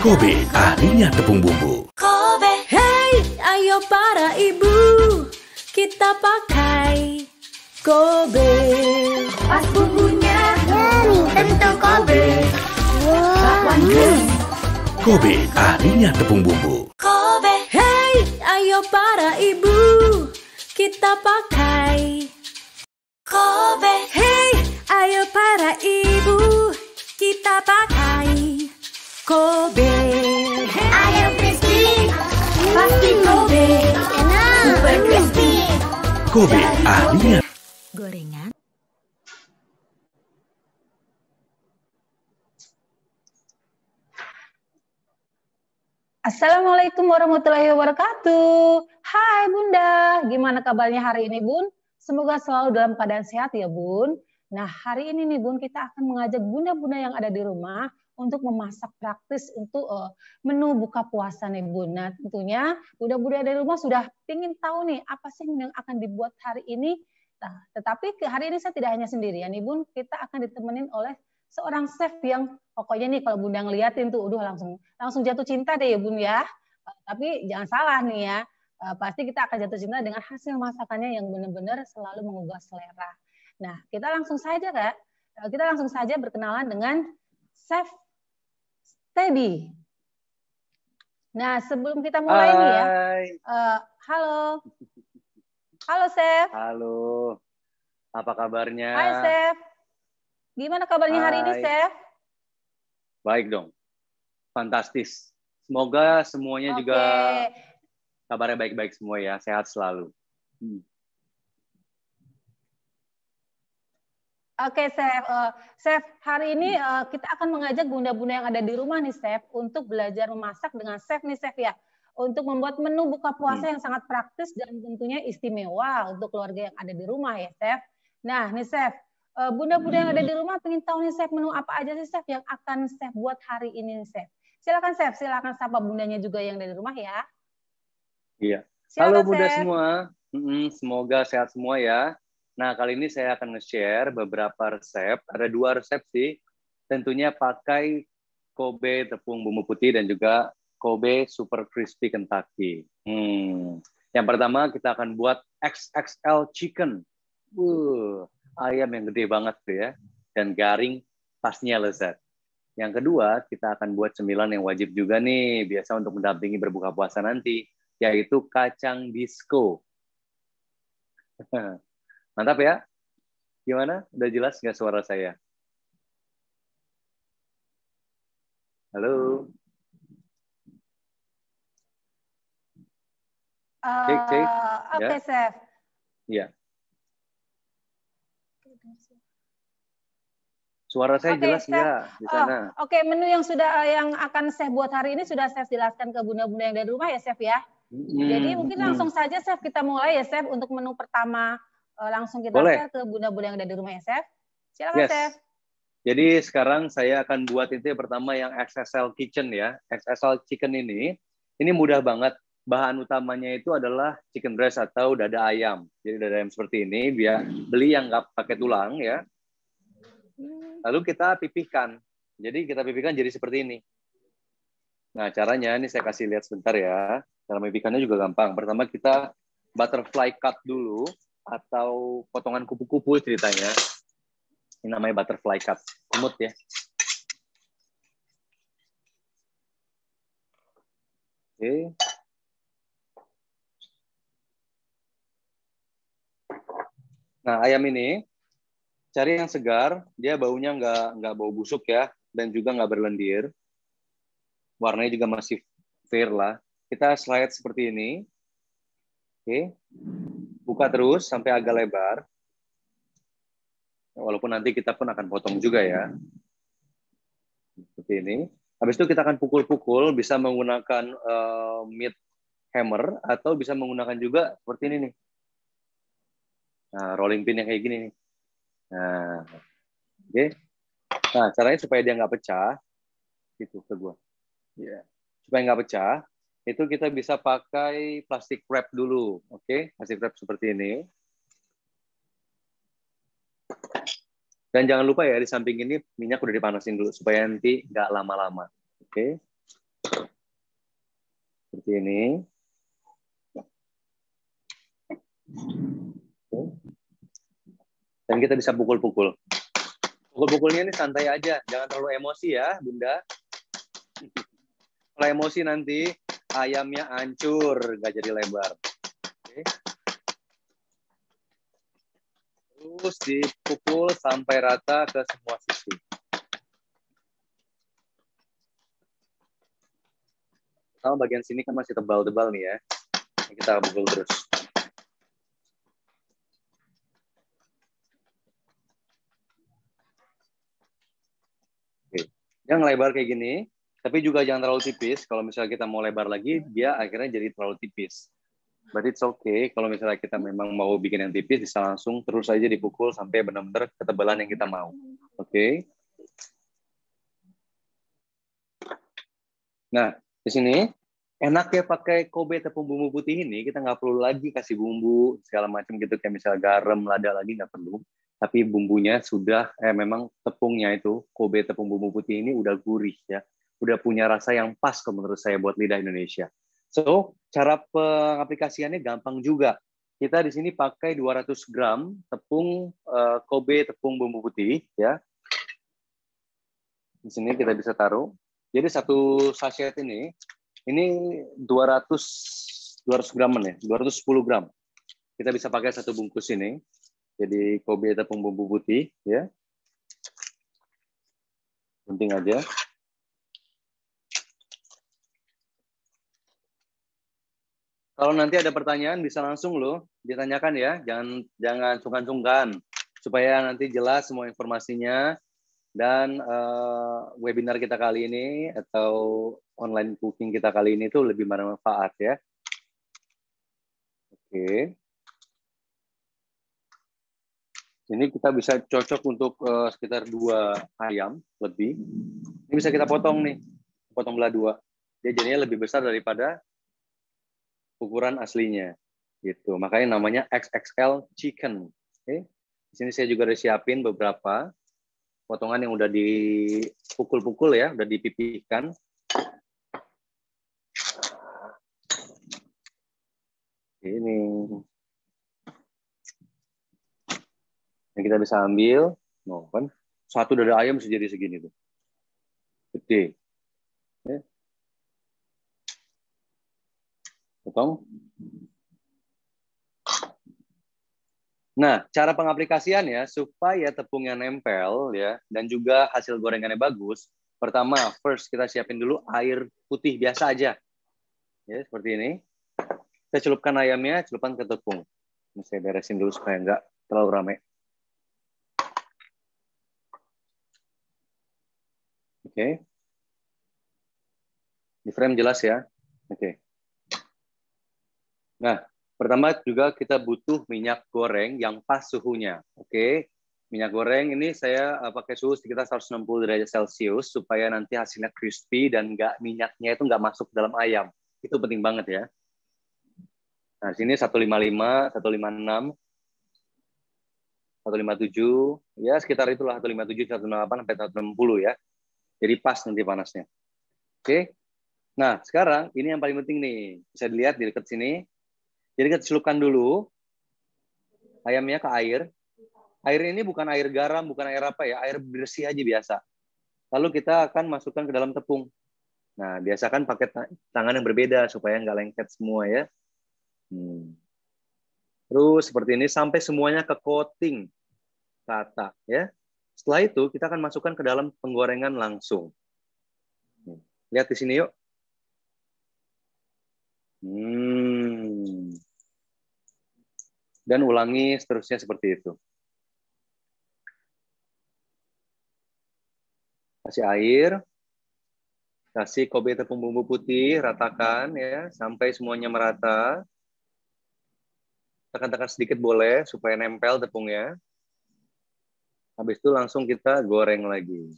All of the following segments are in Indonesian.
Kobe, ahlinya tepung bumbu. Kobe. Hey, ayo para ibu, kita pakai Kobe. Pas bumbunya hmm, tentu Kobe. Wow. Kobe, ahlinya tepung bumbu. Kobe. Hey, ayo para ibu, kita pakai Kobe. Hey, ayo para ibu, kita pakai Kobe. Ayam crispy, pasti Kobe. Enak. Super crispy. Kobe, ahlinya. Gorengan. Assalamualaikum warahmatullahi wabarakatuh. Hai Bunda, gimana kabarnya hari ini Bun? Semoga selalu dalam keadaan sehat ya Bun. Nah hari ini nih Bun kita akan mengajak bunda-bunda yang ada di rumah untuk memasak praktis untuk uh, menu buka puasa nih Bun. Nah tentunya Bunda-Bunda dari rumah sudah ingin tahu nih apa sih yang akan dibuat hari ini. Nah, tetapi hari ini saya tidak hanya sendirian nih Bun, kita akan ditemenin oleh seorang chef yang pokoknya nih kalau Bunda ngeliatin tuh, udah langsung langsung jatuh cinta deh ya Bun ya. Eh, tapi jangan salah nih ya, eh, pasti kita akan jatuh cinta dengan hasil masakannya yang benar-benar selalu mengugah selera. Nah, kita langsung saja kak, kita langsung saja berkenalan dengan Chef Teddy. Nah, sebelum kita mulai Hai. nih ya. Uh, halo. Halo, Chef. Halo. Apa kabarnya? Hai, Chef. Gimana kabarnya Hai. hari ini, Chef? Baik dong. Fantastis. Semoga semuanya okay. juga kabarnya baik-baik semua ya. Sehat selalu. Hmm. Oke, Chef. Eh, Chef, hari ini eh, kita akan mengajak bunda-bunda yang ada di rumah nih, Chef, untuk belajar memasak dengan Chef nih, Chef ya. Untuk membuat menu buka puasa hmm. yang sangat praktis dan tentunya istimewa untuk keluarga yang ada di rumah ya, Chef. Nah, nih Chef, eh, bunda-bunda yang ada di rumah pengen tahu nih, Chef, menu apa aja sih, Chef, yang akan Chef buat hari ini, Chef. Silakan, Chef. Silakan sapa bundanya juga yang ada di rumah ya. Iya. Silakan, Halo, Bunda semua. Hmm, semoga sehat semua ya. Nah, kali ini saya akan nge-share beberapa resep. Ada dua resep sih. Tentunya pakai Kobe tepung bumbu putih dan juga Kobe Super Crispy Kentucky. Hmm. Yang pertama kita akan buat XXL chicken. Uh, ayam yang gede banget tuh ya. Dan garing pasnya lezat. Yang kedua, kita akan buat cemilan yang wajib juga nih, biasa untuk mendampingi berbuka puasa nanti, yaitu kacang disco. Mantap ya? Gimana? Udah jelas nggak suara saya? Halo? Uh, cek, Oke, okay, ya. Chef. Iya. Suara saya okay, jelas ya. nggak di oh, sana? Oh, Oke, okay. menu yang sudah eh, yang akan Chef buat hari ini sudah Chef jelaskan ke bunda-bunda yang dari rumah ya, Chef ya. Hmm, Jadi mungkin langsung hmm. saja Chef kita mulai ya, Chef untuk menu pertama Eh, langsung kita Boleh. share ke bunda-bunda yang ada di rumah SF. Ya, Silakan, yes. Chef. Jadi sekarang saya akan buat itu yang pertama yang XSL Kitchen ya. XSL Chicken ini, ini mudah banget. Bahan utamanya itu adalah chicken breast atau dada ayam. Jadi dada ayam seperti ini, biar beli yang nggak pakai tulang ya. Hmm. Lalu kita pipihkan. Jadi kita pipihkan jadi seperti ini. Nah caranya, ini saya kasih lihat sebentar ya. Cara pipihkannya juga gampang. Pertama kita butterfly cut dulu atau potongan kupu-kupu ceritanya. Ini namanya butterfly cut, kumut ya. Oke. Nah, ayam ini cari yang segar, dia baunya nggak nggak bau busuk ya, dan juga nggak berlendir. Warnanya juga masih fair lah. Kita slide seperti ini. Oke. Buka terus sampai agak lebar. Ya, walaupun nanti kita pun akan potong juga ya. Seperti ini. Habis itu kita akan pukul-pukul, bisa menggunakan uh, meat hammer atau bisa menggunakan juga seperti ini nih. Nah, rolling pin yang kayak gini nih. Nah, oke. Okay. Nah, caranya supaya dia nggak pecah, gitu ke gua. Yeah. Supaya nggak pecah, itu kita bisa pakai plastik wrap dulu. Oke, okay? plastik wrap seperti ini. Dan jangan lupa ya, di samping ini minyak udah dipanasin dulu, supaya nanti nggak lama-lama. Oke. Okay? Seperti ini. Dan kita bisa pukul-pukul. Pukul-pukulnya ini santai aja, jangan terlalu emosi ya, Bunda. Kalau emosi nanti ayamnya hancur, nggak jadi lebar. Oke. Terus dipukul sampai rata ke semua sisi. Pertama bagian sini kan masih tebal-tebal nih ya. Kita pukul terus. Oke. Yang lebar kayak gini, tapi juga jangan terlalu tipis. Kalau misalnya kita mau lebar lagi, dia akhirnya jadi terlalu tipis. But it's okay kalau misalnya kita memang mau bikin yang tipis, bisa langsung terus aja dipukul sampai benar-benar ketebalan yang kita mau. Oke? Okay? Nah, di sini enak ya pakai Kobe tepung bumbu putih ini kita nggak perlu lagi kasih bumbu segala macam gitu kayak misalnya garam lada lagi nggak perlu tapi bumbunya sudah eh memang tepungnya itu Kobe tepung bumbu putih ini udah gurih ya udah punya rasa yang pas kalau menurut saya buat lidah Indonesia. So, cara pengaplikasiannya gampang juga. Kita di sini pakai 200 gram tepung uh, Kobe tepung bumbu putih ya. Di sini kita bisa taruh. Jadi satu sachet ini ini 200 200 gram ya, 210 gram. Kita bisa pakai satu bungkus ini. Jadi Kobe tepung bumbu putih ya. Penting aja. Kalau nanti ada pertanyaan bisa langsung loh ditanyakan ya, jangan jangan sungkan-sungkan supaya nanti jelas semua informasinya dan uh, webinar kita kali ini atau online cooking kita kali ini tuh lebih bermanfaat ya. Oke. Okay. Ini kita bisa cocok untuk uh, sekitar dua ayam lebih. Ini bisa kita potong nih, potong belah dua. Dia jadinya lebih besar daripada ukuran aslinya gitu makanya namanya XXL chicken oke okay. di sini saya juga udah siapin beberapa potongan yang udah dipukul-pukul ya udah dipipihkan ini yang kita bisa ambil no, kan satu dada ayam bisa jadi segini tuh gede Kamu? Nah, cara pengaplikasian ya, supaya tepungnya nempel ya, dan juga hasil gorengannya bagus, pertama, first kita siapin dulu air putih biasa aja. Ya, seperti ini. Kita celupkan ayamnya, celupkan ke tepung. Ini saya beresin dulu supaya nggak terlalu rame. Oke. Okay. Di frame jelas ya. Oke. Okay. Nah, pertama juga kita butuh minyak goreng yang pas suhunya. Oke, okay? minyak goreng ini saya eh, pakai suhu sekitar 160 derajat Celcius supaya nanti hasilnya crispy dan nggak minyaknya itu nggak masuk ke dalam ayam. Itu penting banget ya. Nah, sini 155, 156, 157, ya sekitar itulah 157, 158 sampai 160 ya. Jadi pas nanti panasnya. Oke. Nah, sekarang ini yang paling penting nih. Bisa dilihat di dekat sini jadi kita celupkan dulu ayamnya ke air. Air ini bukan air garam, bukan air apa ya, air bersih aja biasa. Lalu kita akan masukkan ke dalam tepung. Nah, biasakan pakai tangan yang berbeda supaya nggak lengket semua ya. Hmm. Terus seperti ini sampai semuanya ke coating rata ya. Setelah itu kita akan masukkan ke dalam penggorengan langsung. Hmm. Lihat di sini yuk. Hmm. dan ulangi seterusnya seperti itu. Kasih air, kasih kobe tepung bumbu putih, ratakan ya sampai semuanya merata. Tekan-tekan sedikit boleh supaya nempel tepungnya. Habis itu langsung kita goreng lagi.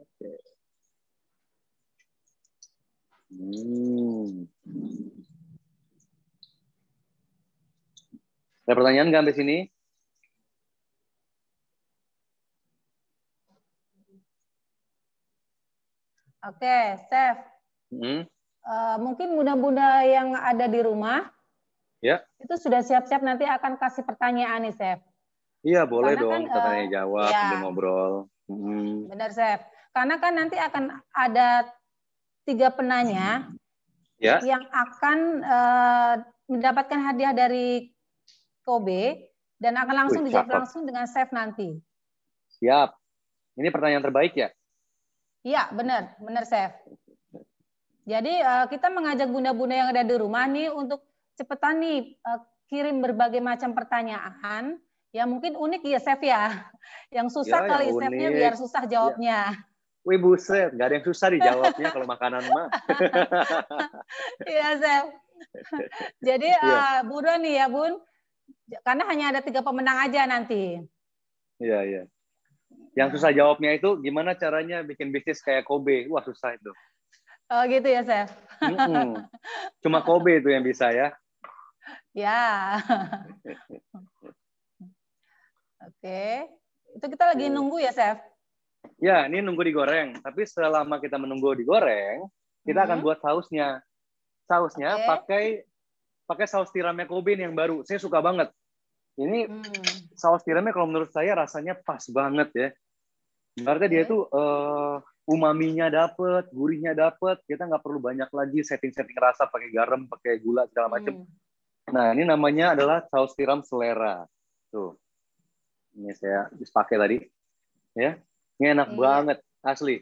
Oke. Hmm. Ada pertanyaan nggak sampai sini? Oke, okay, Chef. Hmm? Uh, mungkin bunda-bunda yang ada di rumah, ya. itu sudah siap-siap nanti akan kasih pertanyaan nih, Chef. Iya, boleh Karena dong. Kan, tanya eh, jawab, ya. ngobrol. Hmm. Benar, Chef. Karena kan nanti akan ada tiga penanya ya. yang akan uh, mendapatkan hadiah dari Kobe dan akan langsung Wih, dijawab langsung dengan chef nanti. Siap. Ini pertanyaan terbaik ya? Iya, benar, benar chef. Jadi eh, kita mengajak bunda-bunda yang ada di rumah nih untuk cepetan nih eh, kirim berbagai macam pertanyaan ya mungkin unik ya chef ya. Yang susah ya, kali ya, chefnya biar susah ya. jawabnya. Ya. Wih buset, nggak ada yang susah dijawabnya kalau makanan mah. Iya, Chef. Jadi yeah. Iya. uh, buruan nih ya, Bun. Karena hanya ada tiga pemenang aja nanti. Iya, iya. Yang nah. susah jawabnya itu gimana caranya bikin bisnis kayak Kobe? Wah, susah itu. Oh, gitu ya, Chef. Mm Cuma Kobe itu yang bisa ya. Ya. Oke. Itu kita lagi iya. nunggu ya, Chef? Ya, ini nunggu digoreng. Tapi selama kita menunggu digoreng, kita akan mm-hmm. buat sausnya. Sausnya pakai pakai saus tiramnya Kobe yang baru. Saya suka banget. Ini hmm. saus tiramnya kalau menurut saya rasanya pas banget ya. Berarti okay. dia tuh uh, umaminya dapet, gurihnya dapet. Kita nggak perlu banyak lagi setting-setting rasa pakai garam, pakai gula segala macam. Hmm. Nah ini namanya adalah saus tiram selera. Tuh, ini saya pakai tadi. Ya, ini enak hmm. banget asli.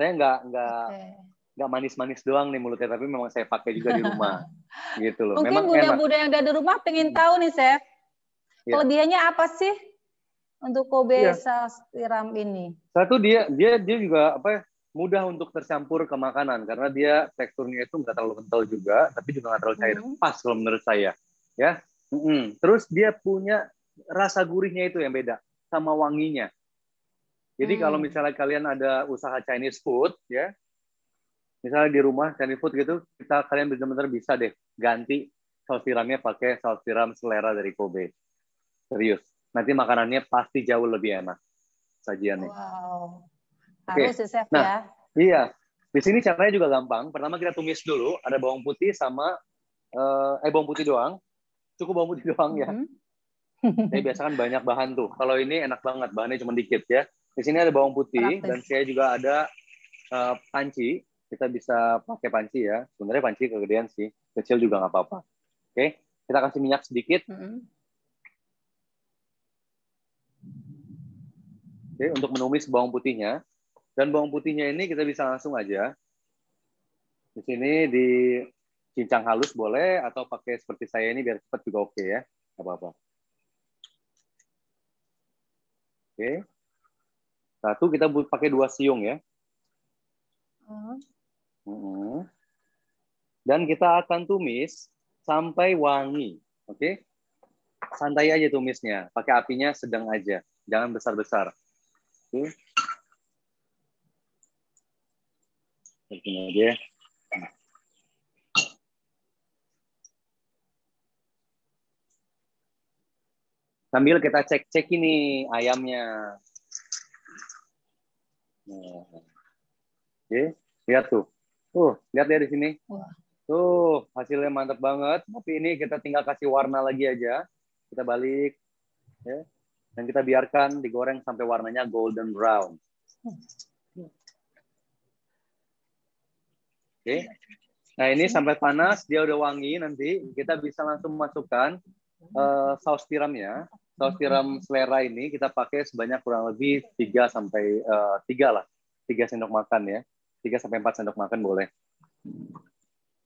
Saya nggak nggak okay nggak manis-manis doang nih mulutnya, tapi memang saya pakai juga di rumah, gitu loh. Mungkin bunda-bunda yang ada di rumah pengen tahu nih, Chef. Yeah. Kelebihannya apa sih untuk Kobe yeah. Iya. tiram ini? Satu dia dia dia juga apa ya mudah untuk tercampur ke makanan karena dia teksturnya itu nggak terlalu kental juga, tapi juga nggak terlalu cair. Mm Pas kalau menurut saya, ya. Mm Terus dia punya rasa gurihnya itu yang beda sama wanginya. Jadi hmm. kalau misalnya kalian ada usaha Chinese food ya, misalnya di rumah Chinese food gitu, kita kalian benar-benar bisa deh ganti saus tiramnya pakai saus tiram selera dari Kobe. Serius. Nanti makanannya pasti jauh lebih enak sajiannya. Wow. Oke. okay. nah, ya. Iya. Di sini caranya juga gampang. Pertama kita tumis dulu, ada bawang putih sama eh, eh bawang putih doang. Cukup bawang putih doang ya. Mm -hmm. Saya biasa kan banyak bahan tuh. Kalau ini enak banget, bahannya cuma dikit ya. Di sini ada bawang putih Praktis. dan saya juga ada uh, panci kita bisa pakai panci ya. Sebenarnya panci kegedean sih, kecil juga nggak apa-apa. Oke, kita kasih minyak sedikit. Oke, untuk menumis bawang putihnya. Dan bawang putihnya ini kita bisa langsung aja. Di sini di cincang halus boleh, atau pakai seperti saya ini biar cepat juga oke ya. Nggak apa-apa. Oke. Okay. Satu, kita pakai dua siung ya. Oh. Dan kita akan tumis sampai wangi. Oke? Okay? Santai aja tumisnya. Pakai apinya sedang aja. Jangan besar-besar. Oke? Okay? aja. Ya. Sambil kita cek-cek ini ayamnya. Oke, nah, Oke, lihat tuh. Tuh, lihat ya di sini. Tuh, hasilnya mantap banget. Tapi ini kita tinggal kasih warna lagi aja. Kita balik. Ya. Dan kita biarkan digoreng sampai warnanya golden brown. Oke. Okay. Nah, ini sampai panas, dia udah wangi nanti. Kita bisa langsung masukkan uh, saus tiramnya. Saus tiram selera ini kita pakai sebanyak kurang lebih 3 sampai uh, eh, 3 lah. 3 sendok makan ya. Tiga sampai empat sendok makan boleh.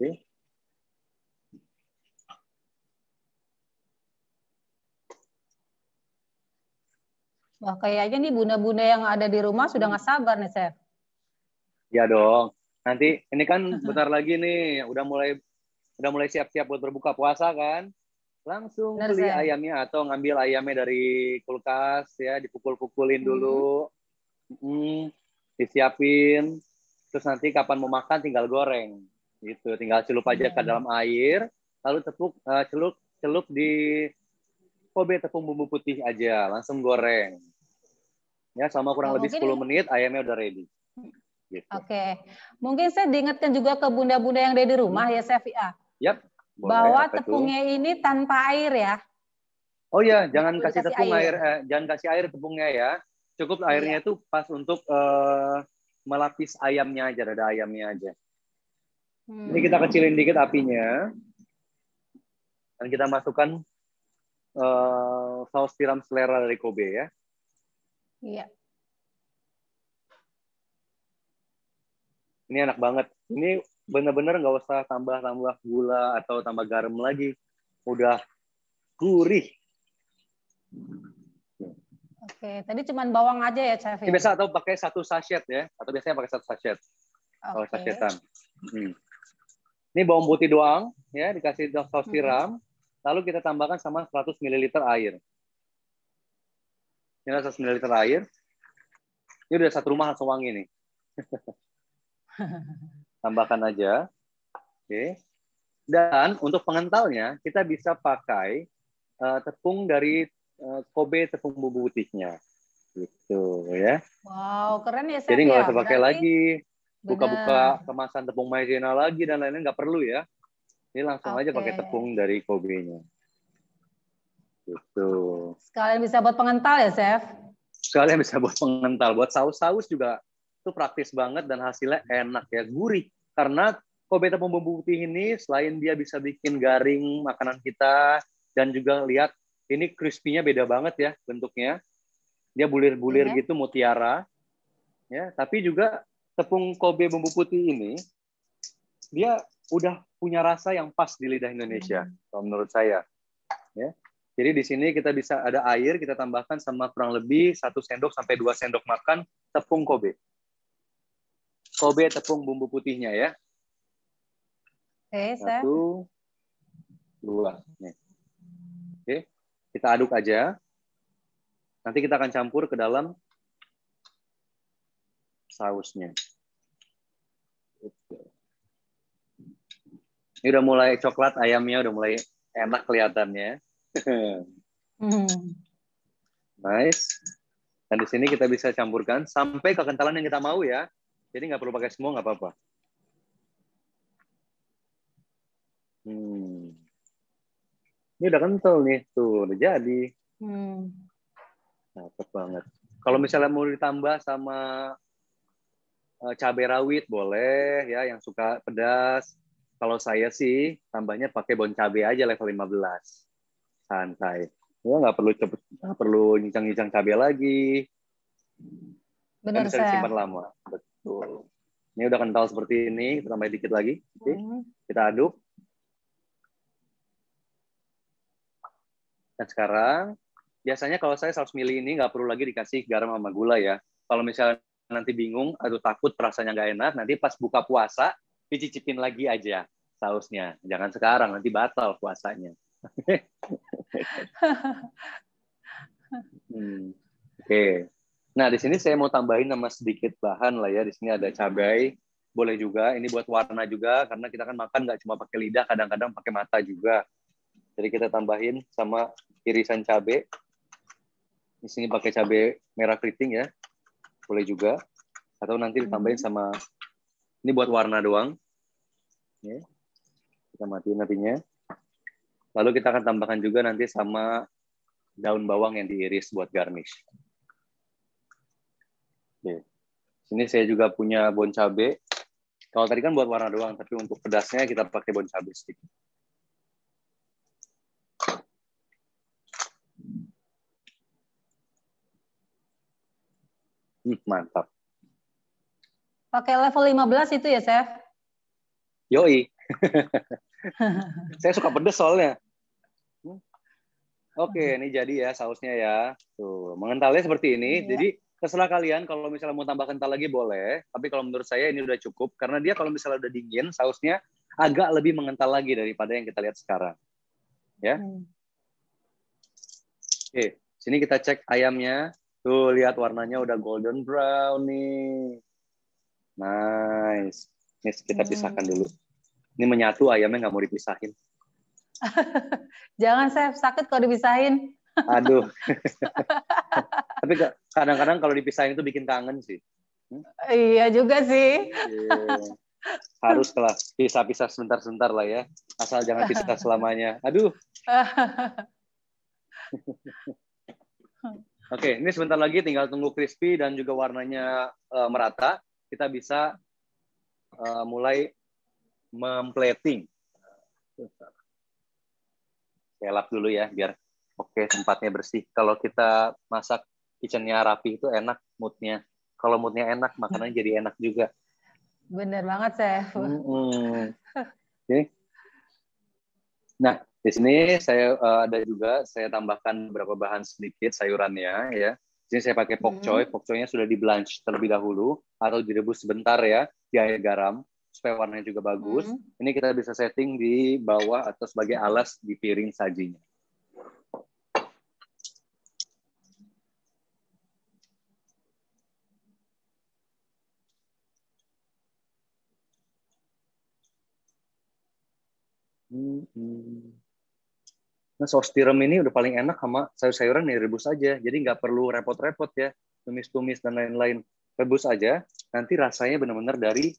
Oke. Okay. Wah, kayaknya nih bunda-bunda yang ada di rumah sudah nggak sabar nih, Chef. Iya dong. Nanti ini kan bentar lagi nih, udah mulai udah mulai siap-siap buat berbuka puasa kan? Langsung Benar, beli ayamnya atau ngambil ayamnya dari kulkas ya, dipukul-pukulin hmm. dulu. Hmm, disiapin. Terus nanti kapan mau makan tinggal goreng gitu, tinggal celup aja ke hmm. dalam air, lalu tepuk uh, celup celup di Kobe tepung bumbu putih aja, langsung goreng. Ya, sama kurang nah, lebih 10 ini... menit ayamnya udah ready. Gitu. Oke. Mungkin saya diingatkan juga ke bunda-bunda yang ada di rumah hmm. ya, saya via yep. Bahwa tepungnya itu. ini tanpa air ya. Oh ya, jangan kasih, kasih tepung air, air eh, jangan kasih air tepungnya ya. Cukup iya. airnya itu iya. pas untuk uh, melapis ayamnya aja, ada ayamnya aja. Hmm. Ini kita kecilin dikit apinya. Dan kita masukkan uh, saus tiram selera dari Kobe ya. Iya. Ini enak banget. Ini bener-bener nggak usah tambah-tambah gula atau tambah garam lagi. Udah gurih. Oke, tadi cuman bawang aja ya, Chef? Ya? biasa atau pakai satu sachet ya, atau biasanya pakai satu sachet. Okay. sachetan. Hmm. Ini bawang putih doang, ya dikasih saus hmm. tiram, lalu kita tambahkan sama 100 ml air. Ini 100 ml air. Ini udah satu rumah langsung wangi nih. tambahkan aja. Oke. Dan untuk pengentalnya kita bisa pakai uh, tepung dari Eh, Kobe tepung bumbu putihnya gitu ya. Wow keren ya. Sam, Jadi nggak ya. usah pakai lagi buka-buka kemasan tepung maizena lagi dan lain-lain nggak perlu ya. Ini langsung okay. aja pakai tepung dari Kobe-nya. Gitu. Sekalian bisa buat pengental ya, Chef? Sekalian bisa buat pengental. Buat saus-saus juga itu praktis banget dan hasilnya enak ya, gurih. Karena Kobe tepung bumbu putih ini selain dia bisa bikin garing makanan kita dan juga lihat ini crispy-nya beda banget ya bentuknya. Dia bulir-bulir iya. gitu mutiara. Ya, tapi juga tepung Kobe bumbu putih ini dia udah punya rasa yang pas di lidah Indonesia hmm. menurut saya. Ya. Jadi di sini kita bisa ada air kita tambahkan sama kurang lebih satu sendok sampai dua sendok makan tepung Kobe. Kobe tepung bumbu putihnya ya. Oke, satu, dua. Nih. Kita aduk aja. Nanti kita akan campur ke dalam sausnya. Ini udah mulai coklat ayamnya, udah mulai enak kelihatannya. hmm. Nice. Dan di sini kita bisa campurkan sampai kekentalan yang kita mau ya. Jadi nggak perlu pakai semua, nggak apa-apa. Hmm ini udah kental nih tuh udah jadi hmm. cakep banget kalau misalnya mau ditambah sama uh, cabai rawit boleh ya yang suka pedas kalau saya sih tambahnya pakai bon cabe aja level 15 santai ya nggak perlu cepet nggak perlu nyicang nyicang cabe lagi kan Benar, bisa disimpan lama betul ini udah kental seperti ini kita tambah dikit lagi hmm. kita aduk Dan nah, sekarang biasanya kalau saya saus mili ini nggak perlu lagi dikasih garam sama gula ya. Kalau misalnya nanti bingung, atau takut rasanya nggak enak, nanti pas buka puasa dicicipin lagi aja sausnya. Jangan sekarang, nanti batal puasanya. hmm. Oke. Okay. Nah, di sini saya mau tambahin nama sedikit bahan lah ya. Di sini ada cabai, boleh juga. Ini buat warna juga, karena kita kan makan nggak cuma pakai lidah, kadang-kadang pakai mata juga. Jadi kita tambahin sama irisan cabai. Di sini pakai cabai merah keriting ya. Boleh juga. Atau nanti ditambahin hmm. sama ini buat warna doang. Ya. Kita matiin apinya, Lalu kita akan tambahkan juga nanti sama daun bawang yang diiris buat garnish. Oke. Sini saya juga punya bon cabe. Kalau tadi kan buat warna doang, tapi untuk pedasnya kita pakai bon cabe sedikit. Hmm, mantap. Pakai level 15 itu ya, Chef? Yoi. Saya suka pedes soalnya. Oke, okay, hmm. ini jadi ya sausnya ya. Tuh, mengentalnya seperti ini. Iya. Jadi terserah kalian kalau misalnya mau tambah kental lagi boleh, tapi kalau menurut saya ini udah cukup karena dia kalau misalnya udah dingin sausnya agak lebih mengental lagi daripada yang kita lihat sekarang. Ya. Hmm. Oke, sini kita cek ayamnya. Tuh, lihat warnanya udah golden brown nih. Nice. Ini kita hmm. pisahkan dulu. Ini menyatu ayamnya nggak mau dipisahin. Jangan, saya Sakit kalau dipisahin. Aduh. Tapi kadang-kadang kalau dipisahin itu bikin kangen sih. Hmm? Iya juga sih. Iya. Harus lah pisah-pisah sebentar-sebentar lah ya. Asal jangan pisah selamanya. Aduh. Oke, ini sebentar lagi tinggal tunggu crispy dan juga warnanya uh, merata. Kita bisa uh, mulai memplating. Saya lap dulu ya, biar oke okay, tempatnya bersih. Kalau kita masak kitchennya rapi itu enak moodnya. Kalau moodnya enak, makanannya jadi enak juga. Bener banget, Chef. Mm -hmm. okay. nah, di sini saya uh, ada juga saya tambahkan beberapa bahan sedikit sayurannya ya. Di sini saya pakai pok choy, mm-hmm. pok choynya sudah di blanch terlebih dahulu atau direbus sebentar ya di air garam supaya warnanya juga bagus. Mm -hmm. Ini kita bisa setting di bawah atau sebagai alas di piring sajinya. Nah, saus tiram ini udah paling enak sama sayur-sayuran yang rebus aja. Jadi nggak perlu repot-repot ya, tumis-tumis dan lain-lain. Rebus aja, nanti rasanya benar-benar dari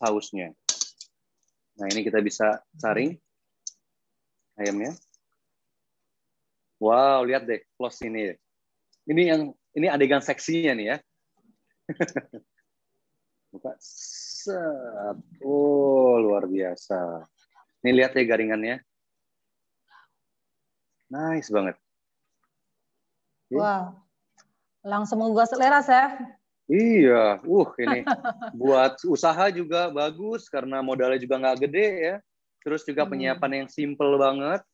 sausnya. Nah, ini kita bisa saring ayamnya. Wow, lihat deh close ini. Ini yang ini adegan seksinya nih ya. Buka. Oh, luar biasa. Ini lihat ya garingannya Nice banget. Okay. Wow. Langsung menggugah selera, Chef. Iya, uh ini buat usaha juga bagus karena modalnya juga nggak gede ya. Terus juga hmm. penyiapan yang simple banget.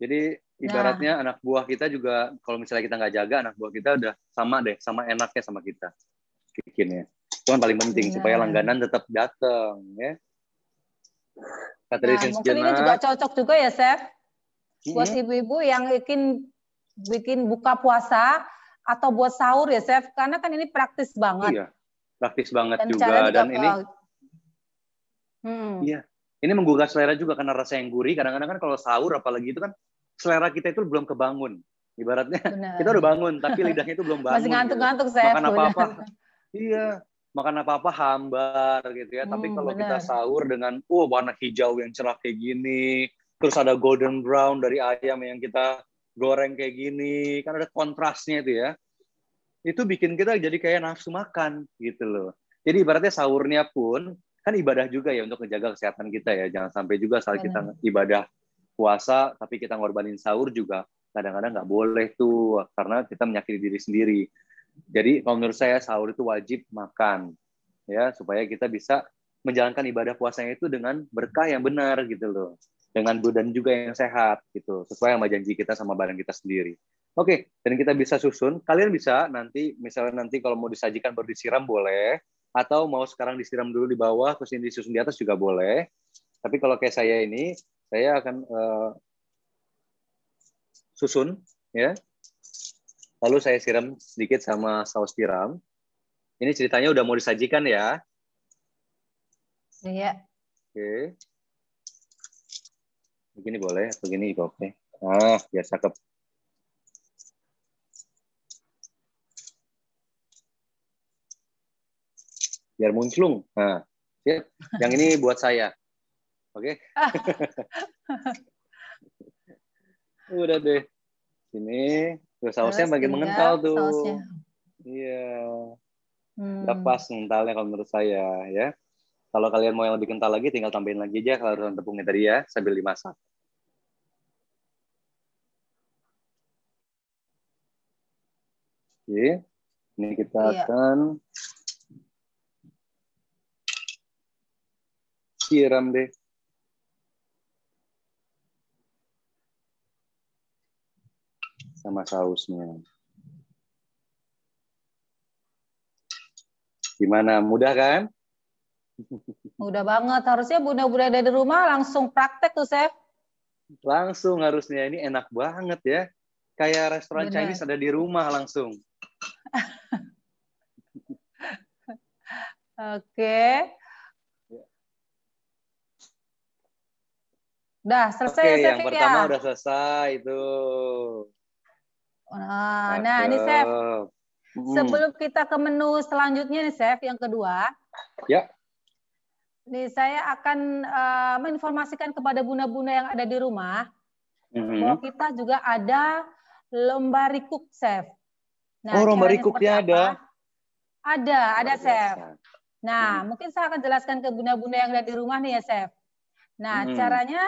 Jadi nah. ibaratnya nah. anak buah kita juga kalau misalnya kita nggak jaga anak buah kita udah sama deh, sama enaknya sama kita bikinnya. kan paling penting yeah. supaya langganan tetap datang ya. nah, mungkin ini juga cocok juga ya, Chef buat iya. ibu-ibu yang bikin bikin buka puasa atau buat sahur ya chef karena kan ini praktis banget iya praktis banget dan juga dan ini hmm. iya ini menggugah selera juga karena rasa yang gurih kadang-kadang kan kalau sahur apalagi itu kan selera kita itu belum kebangun ibaratnya Bener. kita udah bangun tapi lidahnya itu belum bangun masih gitu. ngantuk-ngantuk gitu. makan apa-apa iya makan apa-apa hambar gitu ya. Hmm, Tapi kalau kita sahur dengan oh warna hijau yang cerah kayak gini, terus ada golden brown dari ayam yang kita goreng kayak gini kan ada kontrasnya itu ya itu bikin kita jadi kayak nafsu makan gitu loh jadi ibaratnya sahurnya pun kan ibadah juga ya untuk menjaga kesehatan kita ya jangan sampai juga saat kita ibadah puasa tapi kita ngorbanin sahur juga kadang-kadang nggak boleh tuh karena kita menyakiti diri sendiri jadi kalau menurut saya sahur itu wajib makan ya supaya kita bisa menjalankan ibadah puasanya itu dengan berkah yang benar gitu loh dengan badan juga yang sehat gitu sesuai sama janji kita sama badan kita sendiri oke okay, dan kita bisa susun kalian bisa nanti misalnya nanti kalau mau disajikan baru disiram boleh atau mau sekarang disiram dulu di bawah terus ini disusun di atas juga boleh tapi kalau kayak saya ini saya akan uh, susun ya lalu saya siram sedikit sama saus tiram ini ceritanya udah mau disajikan ya iya oke okay. Begini boleh, begini juga oke. Ah, biasa cakep. Biar munclung. Nah, Yang ini buat saya. Oke. Okay? Udah deh. Sini, terus sausnya bagian mengental tuh. Sausnya. Iya. Yeah. Hmm. Lepas mentalnya kalau menurut saya ya. Kalau kalian mau yang lebih kental lagi, tinggal tambahin lagi aja kelarutan tepungnya tadi ya, sambil dimasak. Oke, ini kita iya. akan siram deh. sama sausnya. Gimana? Mudah kan? Mudah banget. Harusnya bunda-bunda dari rumah langsung praktek tuh, Chef. Langsung harusnya. Ini enak banget ya. Kayak restoran Bener. Chinese ada di rumah langsung. Oke. okay. Ya. Dah selesai Oke, ya, yang ya? pertama udah selesai itu. Nah, nah ini Chef. Sebelum kita ke menu selanjutnya nih Chef, yang kedua. Ya nih saya akan uh, menginformasikan kepada bunda-bunda yang ada di rumah mm-hmm. bahwa kita juga ada lomba rikuk chef. Nah, oh, lomba rikuknya ada. Ada, ada chef. Nah, hmm. mungkin saya akan jelaskan ke bunda-bunda yang ada di rumah nih ya, chef. Nah, hmm. caranya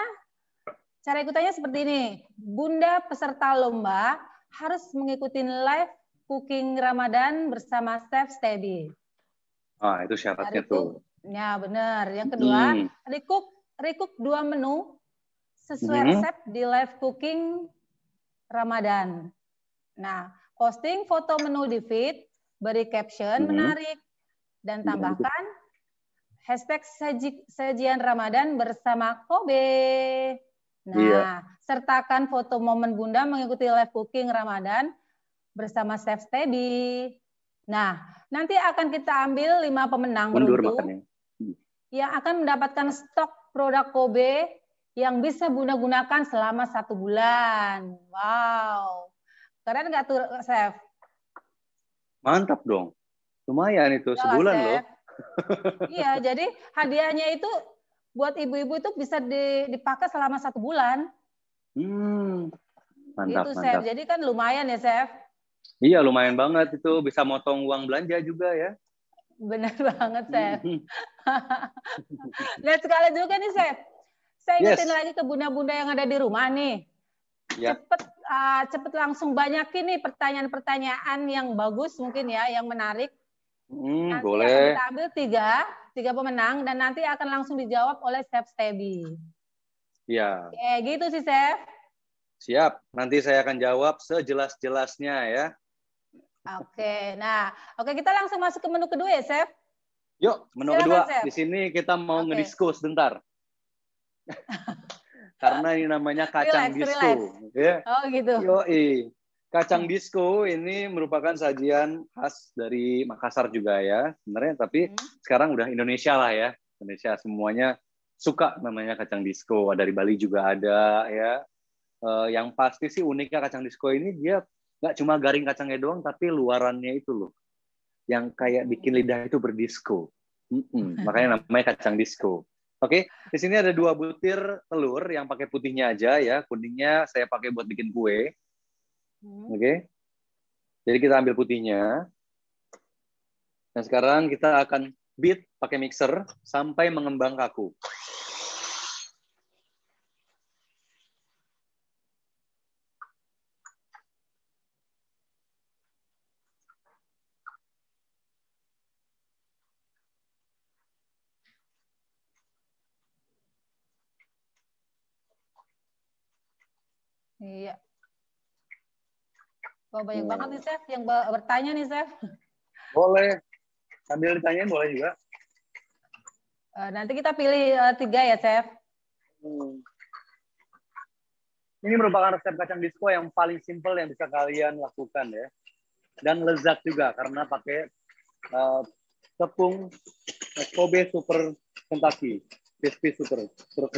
cara ikutannya seperti ini. Bunda peserta lomba harus mengikuti live cooking Ramadan bersama chef Stebi. Ah, itu syaratnya tuh. Ya benar. Yang kedua, hmm. recook recook dua menu sesuai hmm. resep di live cooking Ramadan. Nah, posting foto menu di feed, beri caption hmm. menarik dan tambahkan hashtag saji, sajian Ramadan bersama Kobe. Nah, iya. sertakan foto momen Bunda mengikuti live cooking Ramadan bersama Chef Stebi. Nah, nanti akan kita ambil lima pemenang Mundur beruntung. Makannya yang akan mendapatkan stok produk Kobe yang bisa Bunda gunakan selama satu bulan. Wow. Keren nggak tuh, Chef? Mantap dong. Lumayan itu, Yo, iya sebulan Chef. loh. iya, jadi hadiahnya itu buat ibu-ibu itu bisa dipakai selama satu bulan. Hmm, mantap, itu, mantap. Jadi kan lumayan ya, Chef? Iya, lumayan banget itu. Bisa motong uang belanja juga ya. Benar banget, Seth. Mm-hmm. Lihat sekali juga nih, Seth. Saya ingetin yes. lagi ke bunda-bunda yang ada di rumah nih. Yep. Ya. Cepet, uh, cepet langsung banyak ini pertanyaan-pertanyaan yang bagus mungkin ya, yang menarik. Hmm, nanti boleh. Kita ambil tiga, tiga pemenang dan nanti akan langsung dijawab oleh Chef Stebi. Iya. Kayak gitu sih, Chef. Siap. Nanti saya akan jawab sejelas-jelasnya ya. Oke, nah, oke kita langsung masuk ke menu kedua ya, Chef. Yuk, menu Silakan, kedua. Chef. Di sini kita mau okay. ngediskus bentar. Karena ini namanya kacang relax, disco, relax. ya. Oh, gitu. Yoi. Kacang disco ini merupakan sajian khas dari Makassar juga ya, sebenarnya tapi hmm. sekarang udah Indonesia lah ya. Indonesia semuanya suka namanya kacang disco. Dari Bali juga ada ya. Uh, yang pasti sih uniknya kacang disco ini dia nggak cuma garing kacangnya doang tapi luarannya itu loh yang kayak bikin lidah itu berdisko mm -mm. makanya namanya kacang disco oke okay? di sini ada dua butir telur yang pakai putihnya aja ya kuningnya saya pakai buat bikin kue mm-hmm. oke okay? jadi kita ambil putihnya dan sekarang kita akan beat pakai mixer sampai mengembang kaku Wah banyak hmm. banget nih Chef yang bertanya nih Chef. Boleh. Sambil ditanya boleh juga. Uh, nanti kita pilih uh, tiga ya Chef. Hmm. Ini merupakan resep kacang disco yang paling simpel yang bisa kalian lakukan ya. Dan lezat juga karena pakai uh, tepung Kobe Super Kentucky. Crispy Super, Super,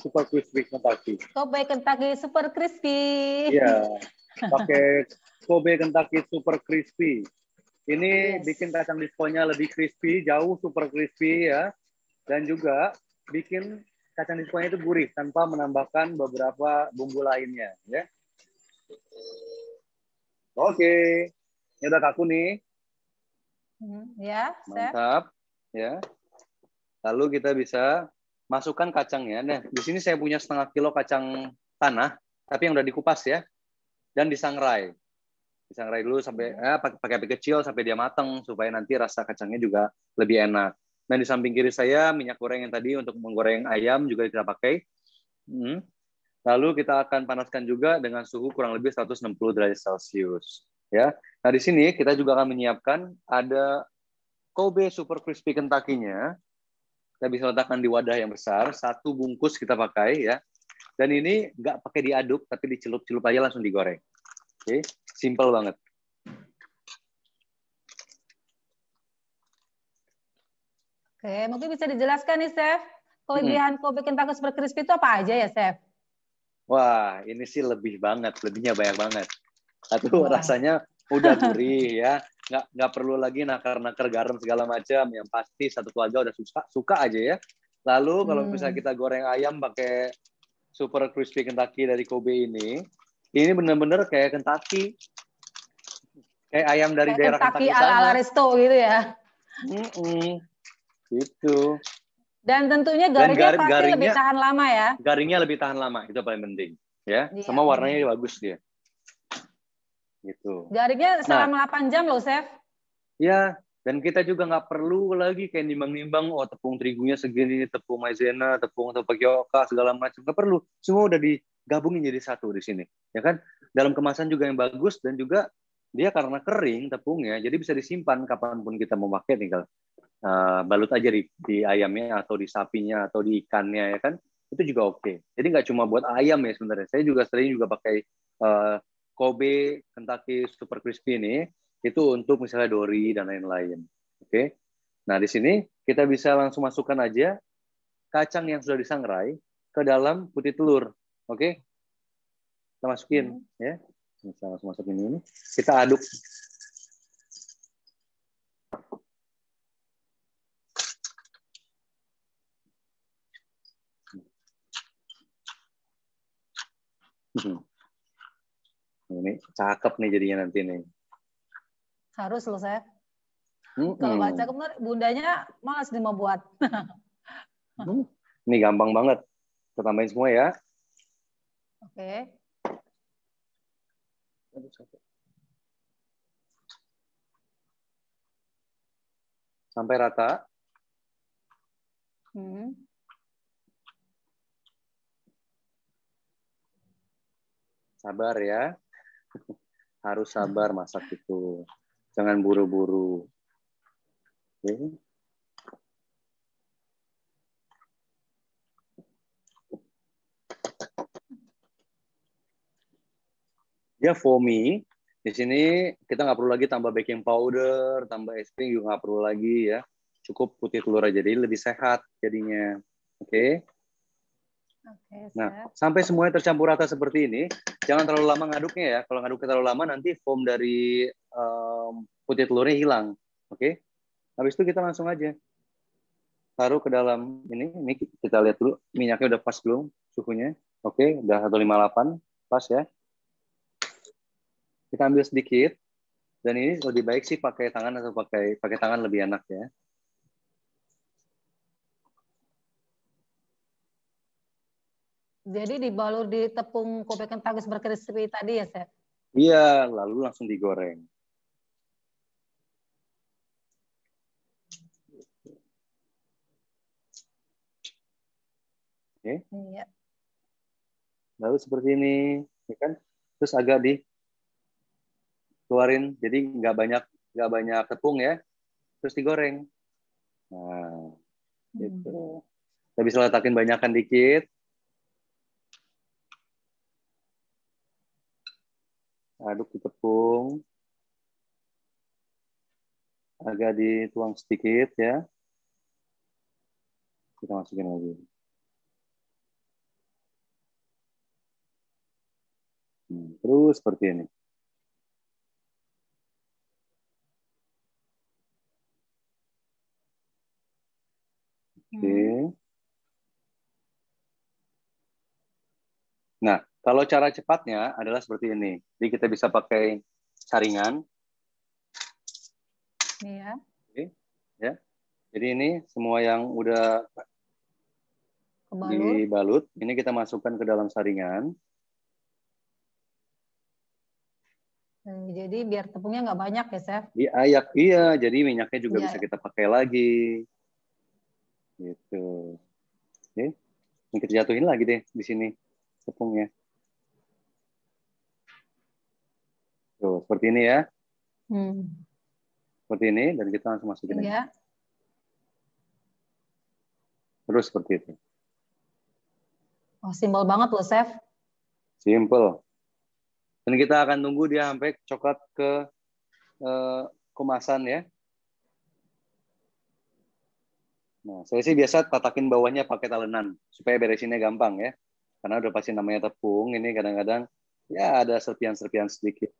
Super Crispy Kentucky. Kobe Kentucky Super Crispy. Iya. Yeah pakai Kobe Kentucky Super Crispy. Ini yes. bikin kacang diskonya lebih crispy, jauh super crispy ya. Dan juga bikin kacang diskonya itu gurih tanpa menambahkan beberapa bumbu lainnya ya. Oke. Okay. Ini udah kaku nih. Hmm, ya, Mantap. Ya. Lalu kita bisa masukkan kacangnya. Nah, di sini saya punya setengah kilo kacang tanah, tapi yang udah dikupas ya dan disangrai. Disangrai dulu sampai ya pakai api kecil sampai dia matang supaya nanti rasa kacangnya juga lebih enak. Dan nah, di samping kiri saya minyak goreng yang tadi untuk menggoreng ayam juga kita pakai. Hmm. Lalu kita akan panaskan juga dengan suhu kurang lebih 160 derajat Celcius. Ya. Nah di sini kita juga akan menyiapkan ada Kobe Super Crispy kentakinya. Kita bisa letakkan di wadah yang besar. Satu bungkus kita pakai ya. Dan ini nggak pakai diaduk, tapi dicelup-celup aja langsung digoreng. Oke, okay? simple banget. Oke, mungkin bisa dijelaskan nih, Chef. Kelebihan hmm. bikin tacos berkrispi itu apa aja ya, Chef? Wah, ini sih lebih banget, lebihnya banyak banget. Satu, Wah. rasanya udah gurih ya, nggak nggak perlu lagi nakar-nakar garam segala macam. Yang pasti satu keluarga udah suka suka aja ya. Lalu kalau hmm. misalnya kita goreng ayam pakai super crispy Kentucky dari Kobe ini, ini benar-benar kayak Kentucky, kayak ayam dari kayak daerah Kentucky, Kentucky ala ala resto gitu ya. Mm -mm. Gitu. Dan tentunya garingnya Dan garing, lebih tahan lama ya. Garingnya lebih tahan lama itu paling penting, ya. Iya. Sama warnanya bagus dia. Gitu. Garingnya nah. selama nah, 8 jam loh, Chef. Ya, dan kita juga nggak perlu lagi kayak nimbang-nimbang oh tepung terigunya segini tepung maizena tepung atau tapioka segala macam nggak perlu semua udah digabungin jadi satu di sini ya kan dalam kemasan juga yang bagus dan juga dia karena kering tepungnya jadi bisa disimpan kapanpun kita mau pakai tinggal uh, balut aja di, di ayamnya atau di sapinya atau di ikannya ya kan itu juga oke okay. jadi nggak cuma buat ayam ya sebenarnya saya juga sering juga pakai uh, Kobe Kentucky Super Crispy ini itu untuk misalnya Dori dan lain-lain. Oke. Nah, di sini kita bisa langsung masukkan aja kacang yang sudah disangrai ke dalam putih telur. Oke. Kita masukin hmm. ya. Kita langsung masukin ini. Kita aduk. Hmm. Ini cakep nih jadinya nanti nih harus selesai. saya. Hmm. Kalau baca kemarin bundanya malas nih mau buat. Hmm, ini gampang banget. Kita tambahin semua ya. Oke. Okay. Sampai rata. Hmm. Sabar ya. Harus sabar masak itu. Jangan buru-buru. Okay. Ya, yeah, for me, di sini kita nggak perlu lagi tambah baking powder, tambah es krim juga nggak perlu lagi ya. Cukup putih telur aja, jadi lebih sehat jadinya. Oke. Okay? Okay, nah, sampai semuanya tercampur rata seperti ini, jangan terlalu lama ngaduknya ya. Kalau ngaduknya terlalu lama nanti foam dari uh, putih telurnya hilang. Oke. Okay? Habis itu kita langsung aja taruh ke dalam ini. Ini kita lihat dulu minyaknya udah pas belum suhunya. Oke, okay, udah 158 pas ya. Kita ambil sedikit dan ini lebih baik sih pakai tangan atau pakai pakai tangan lebih enak ya. Jadi dibalur di tepung kopi kentang seperti tadi ya, saya? Iya, lalu langsung digoreng. Okay. Iya. Lalu seperti ini, ya kan? Terus agak di keluarin, jadi nggak banyak nggak banyak tepung ya. Terus digoreng. Nah, gitu. Hmm. Kita bisa letakin banyakkan dikit. Aduk di tepung. Agak dituang sedikit ya. Kita masukin lagi. Hmm, terus seperti ini. Oke. Okay. Nah, kalau cara cepatnya adalah seperti ini. Jadi kita bisa pakai saringan. Iya. Oke. Okay. Ya. Jadi ini semua yang udah dibalut, ini kita masukkan ke dalam saringan. Jadi biar tepungnya nggak banyak ya, Chef? Diayak, iya, iya. Jadi minyaknya juga iya, bisa iya. kita pakai lagi. Gitu. Oke. Ini kita jatuhin lagi deh di sini tepungnya. Tuh, seperti ini ya. Hmm. Seperti ini, dan kita langsung masukin ya. Terus seperti itu. Oh, simpel banget loh, Chef. Simple. Dan kita akan tunggu dia sampai coklat ke uh, kemasan ya. Nah, saya sih biasa tatakin bawahnya pakai talenan supaya beresinnya gampang ya. Karena udah pasti namanya tepung, ini kadang-kadang ya ada serpian-serpian sedikit.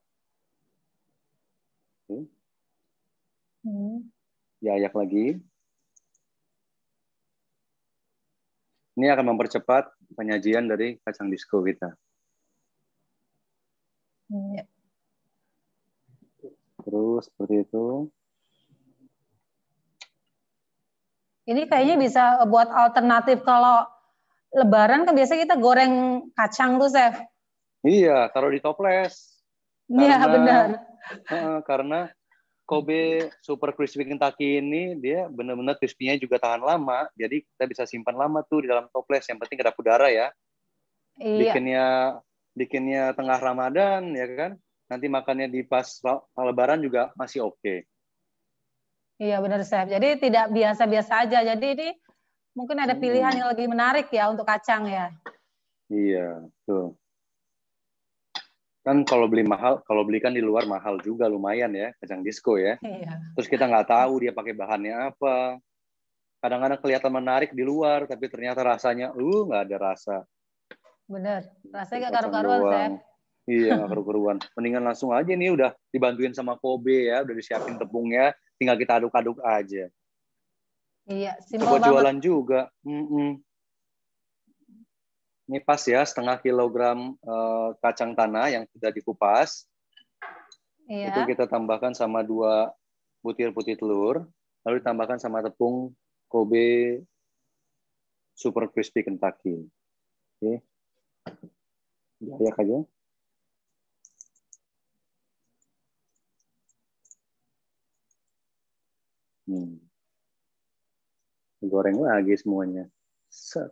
Oke. Hmm. Diayak lagi. Ini akan mempercepat penyajian dari kacang disco kita. Iya. Terus seperti itu. Ini kayaknya bisa eh, buat alternatif kalau lebaran kan biasa kita goreng kacang tuh, Chef. Iya, taruh di toples. Iya, benar. karena Kobe Super Crispy Kentucky ini dia benar-benar crispy-nya juga tahan lama, jadi kita bisa simpan lama tuh di dalam toples. Yang penting kedap udara ya. Iya. Bikinnya bikinnya tengah Ramadan ya kan nanti makannya di pas Lebaran juga masih oke okay. iya benar Chef jadi tidak biasa-biasa aja jadi ini mungkin ada hmm. pilihan yang lebih menarik ya untuk kacang ya iya tuh kan kalau beli mahal kalau beli kan di luar mahal juga lumayan ya kacang disco ya iya. terus kita nggak tahu dia pakai bahannya apa kadang-kadang kelihatan menarik di luar tapi ternyata rasanya uh nggak ada rasa Bener. Rasanya gak karu-karuan, Sep. Iya, gak karu-karuan. Mendingan langsung aja nih udah dibantuin sama Kobe ya, udah disiapin tepungnya, tinggal kita aduk-aduk aja. Iya, simpel banget. jualan juga. Mm-mm. Ini pas ya, setengah kilogram uh, kacang tanah yang sudah dikupas. Iya. Itu kita tambahkan sama dua butir putih telur, lalu ditambahkan sama tepung Kobe Super Crispy Kentucky. Oke. Okay ya aja. Hmm. Goreng lagi semuanya. Set.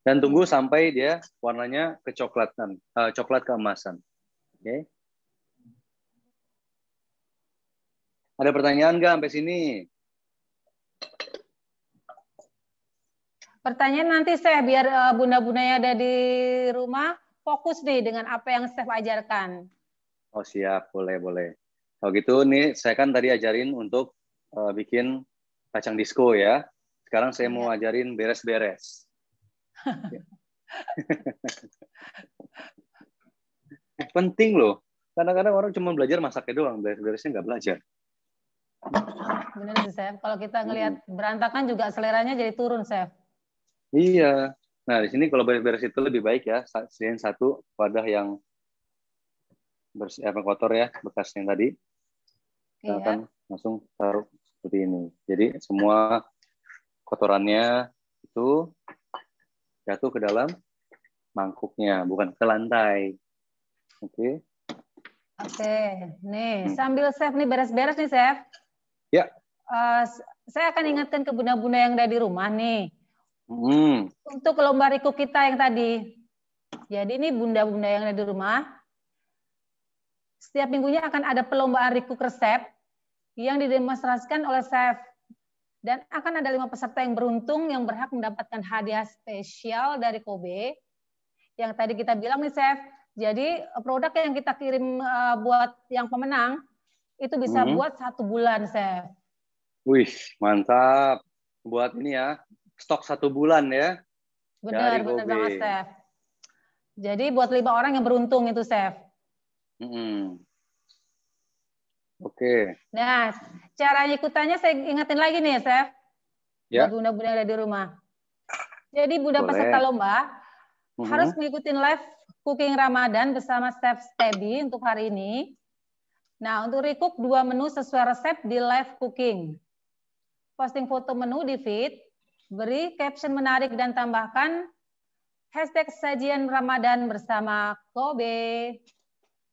Dan tunggu sampai dia warnanya kecoklatan, uh, coklat keemasan. Oke. Okay. Ada pertanyaan nggak sampai sini? Pertanyaan nanti saya biar eh, bunda-bunda yang ada di rumah fokus nih dengan apa yang saya ajarkan. Oh siap, boleh boleh. Kalau gitu ini saya kan tadi ajarin untuk uh, bikin kacang disco ya. Sekarang saya mau iya. ajarin beres-beres. Penting loh. Kadang-kadang orang cuma belajar masaknya doang, beres-beresnya nggak belajar. Benar sih, Chef. Kalau kita ngelihat hmm. berantakan juga seleranya jadi turun, Chef. Iya. Nah, di sini kalau beres-beres itu lebih baik ya. Selain satu wadah yang bersih apa kotor ya, bekas yang tadi. Iya. akan langsung taruh seperti ini. Jadi semua kotorannya itu jatuh ke dalam mangkuknya, bukan ke lantai. Oke. Okay. Oke, nih hmm. sambil chef nih beres-beres nih chef. Ya. Uh, saya akan ingatkan ke bunda-bunda yang ada di rumah nih Hmm. Untuk lomba riku kita yang tadi. Jadi ini bunda-bunda yang ada di rumah. Setiap minggunya akan ada perlombaan riku resep yang didemonstrasikan oleh chef. Dan akan ada lima peserta yang beruntung yang berhak mendapatkan hadiah spesial dari Kobe. Yang tadi kita bilang nih chef, jadi produk yang kita kirim eh, buat yang pemenang itu bisa hmm. buat satu bulan, Chef. Wih, mantap. Buat ini ya, stok satu bulan ya. Benar, benar banget, Chef. Jadi buat lima orang yang beruntung itu, Chef. Hmm. Oke. Okay. Nah, cara ikutannya saya ingetin lagi nih, Chef. Ya. bunda-bunda ada di rumah. Jadi bunda Boleh. peserta lomba uh -huh. harus mengikuti live cooking Ramadan bersama Chef Stebi untuk hari ini. Nah, untuk recook dua menu sesuai resep di live cooking. Posting foto menu di feed Beri caption menarik dan tambahkan hashtag sajian Ramadan bersama Kobe.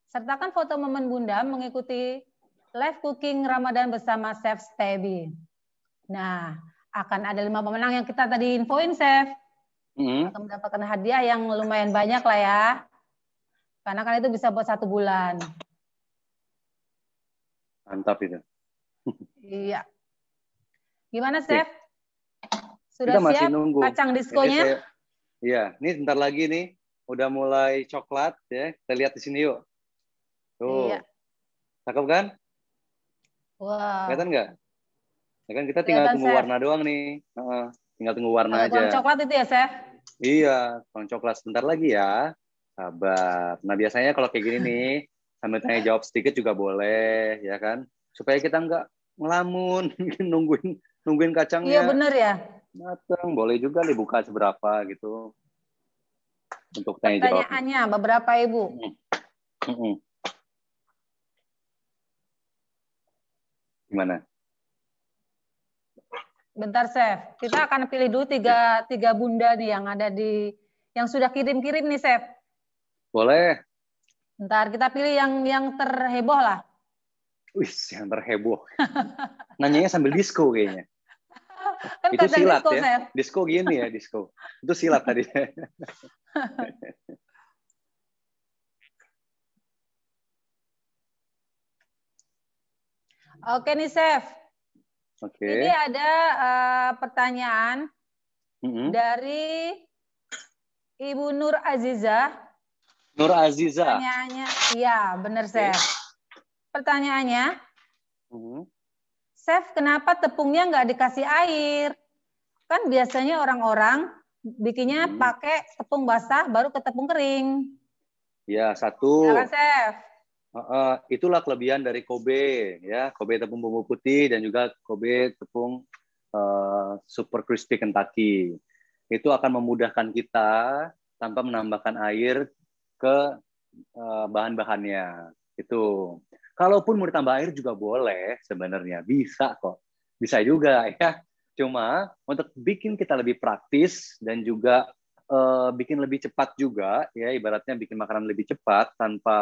Sertakan foto momen bunda mengikuti live cooking Ramadan bersama Chef Stebi. Nah, akan ada lima pemenang yang kita tadi infoin, Chef. Mm. Mm-hmm. Akan mendapatkan hadiah yang lumayan banyak lah ya. Karena kan itu bisa buat satu bulan. Mantap itu. Iya. Gimana, Chef? Sudah kita masih siap nunggu. kacang diskonya? iya, ini sebentar lagi nih udah mulai coklat ya. Kita lihat di sini yuk. Tuh. Iya. Cakep kan? Wah. Wow. Kelihatan nggak? Ya kan kita tinggal Kelihatan, tunggu warna doang nih. Uh, tinggal tunggu warna Kalo aja. coklat itu ya, Chef? Iya, kalau coklat sebentar lagi ya. Sabar. Nah, biasanya kalau kayak gini nih, sambil tanya jawab sedikit juga boleh, ya kan? Supaya kita nggak ngelamun nungguin nungguin kacangnya. Iya benar ya. Datang, boleh juga dibuka seberapa gitu. Untuk tanya jawab. Pertanyaannya beberapa Ibu? Mm -hmm. Gimana? Bentar, Chef. Kita akan pilih dulu tiga, tiga bunda nih yang ada di yang sudah kirim-kirim nih, Chef. Boleh. Bentar, kita pilih yang yang terheboh lah. Wih, yang terheboh. Nanyanya sambil disco kayaknya. kan itu silat disco, ya. Saya. Disco gini ya, disco. Itu silat tadi. Oke nih Chef. Oke. Ini ada uh, pertanyaan mm -hmm. dari Ibu Nur Aziza. Nur Aziza. Pertanyaannya, iya benar okay. Pertanyaannya, mm -hmm. Chef, kenapa tepungnya nggak dikasih air? Kan biasanya orang-orang bikinnya hmm. pakai tepung basah baru ke tepung kering. Ya, satu. Ya Chef? Uh, uh, itulah kelebihan dari Kobe, ya Kobe tepung bumbu putih dan juga Kobe tepung uh, super crispy Kentucky. Itu akan memudahkan kita tanpa menambahkan air ke uh, bahan-bahannya. Itu. Kalaupun mau ditambah air juga boleh sebenarnya, bisa kok. Bisa juga ya. Cuma untuk bikin kita lebih praktis dan juga uh, bikin lebih cepat juga ya ibaratnya bikin makanan lebih cepat tanpa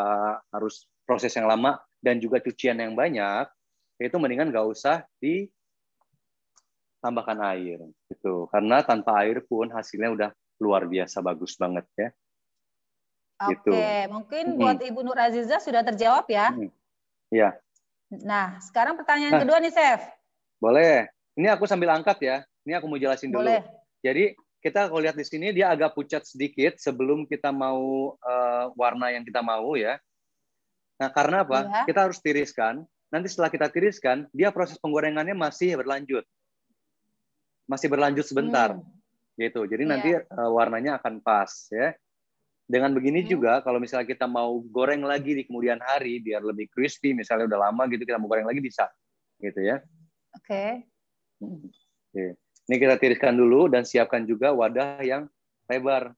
harus proses yang lama dan juga cucian yang banyak itu mendingan nggak usah ditambahkan air gitu karena tanpa air pun hasilnya udah luar biasa bagus banget ya. Gitu. Oke, gitu. mungkin buat Ibu Nur Aziza sudah terjawab ya. Ya. Nah, sekarang pertanyaan nah, kedua nih, Chef. Boleh. Ini aku sambil angkat ya. Ini aku mau jelasin dulu. Boleh. Jadi kita kalau lihat di sini dia agak pucat sedikit sebelum kita mau uh, warna yang kita mau ya. Nah, karena apa? Ya. Kita harus tiriskan. Nanti setelah kita tiriskan, dia proses penggorengannya masih berlanjut. Masih berlanjut sebentar. Hmm. Gitu. Jadi ya. nanti uh, warnanya akan pas ya. Dengan begini hmm. juga kalau misalnya kita mau goreng lagi di kemudian hari biar lebih crispy, misalnya udah lama gitu kita mau goreng lagi bisa, gitu ya. Oke. Hmm, okay. Ini kita tiriskan dulu dan siapkan juga wadah yang lebar.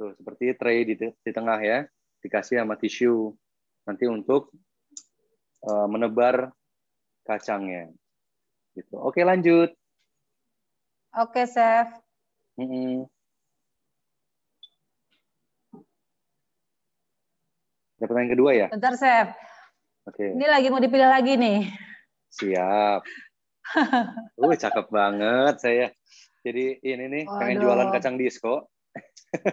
Tuh seperti tray di, di tengah ya, dikasih sama tisu nanti untuk uh, menebar kacangnya. Gitu. Oke okay, lanjut. Oke okay, chef. Mm -mm. Ada pertanyaan kedua ya? Bentar, Chef. Oke. Okay. Ini lagi mau dipilih lagi nih. Siap. Uh, cakep banget saya. Jadi ini nih, Waduh. pengen jualan kacang disco.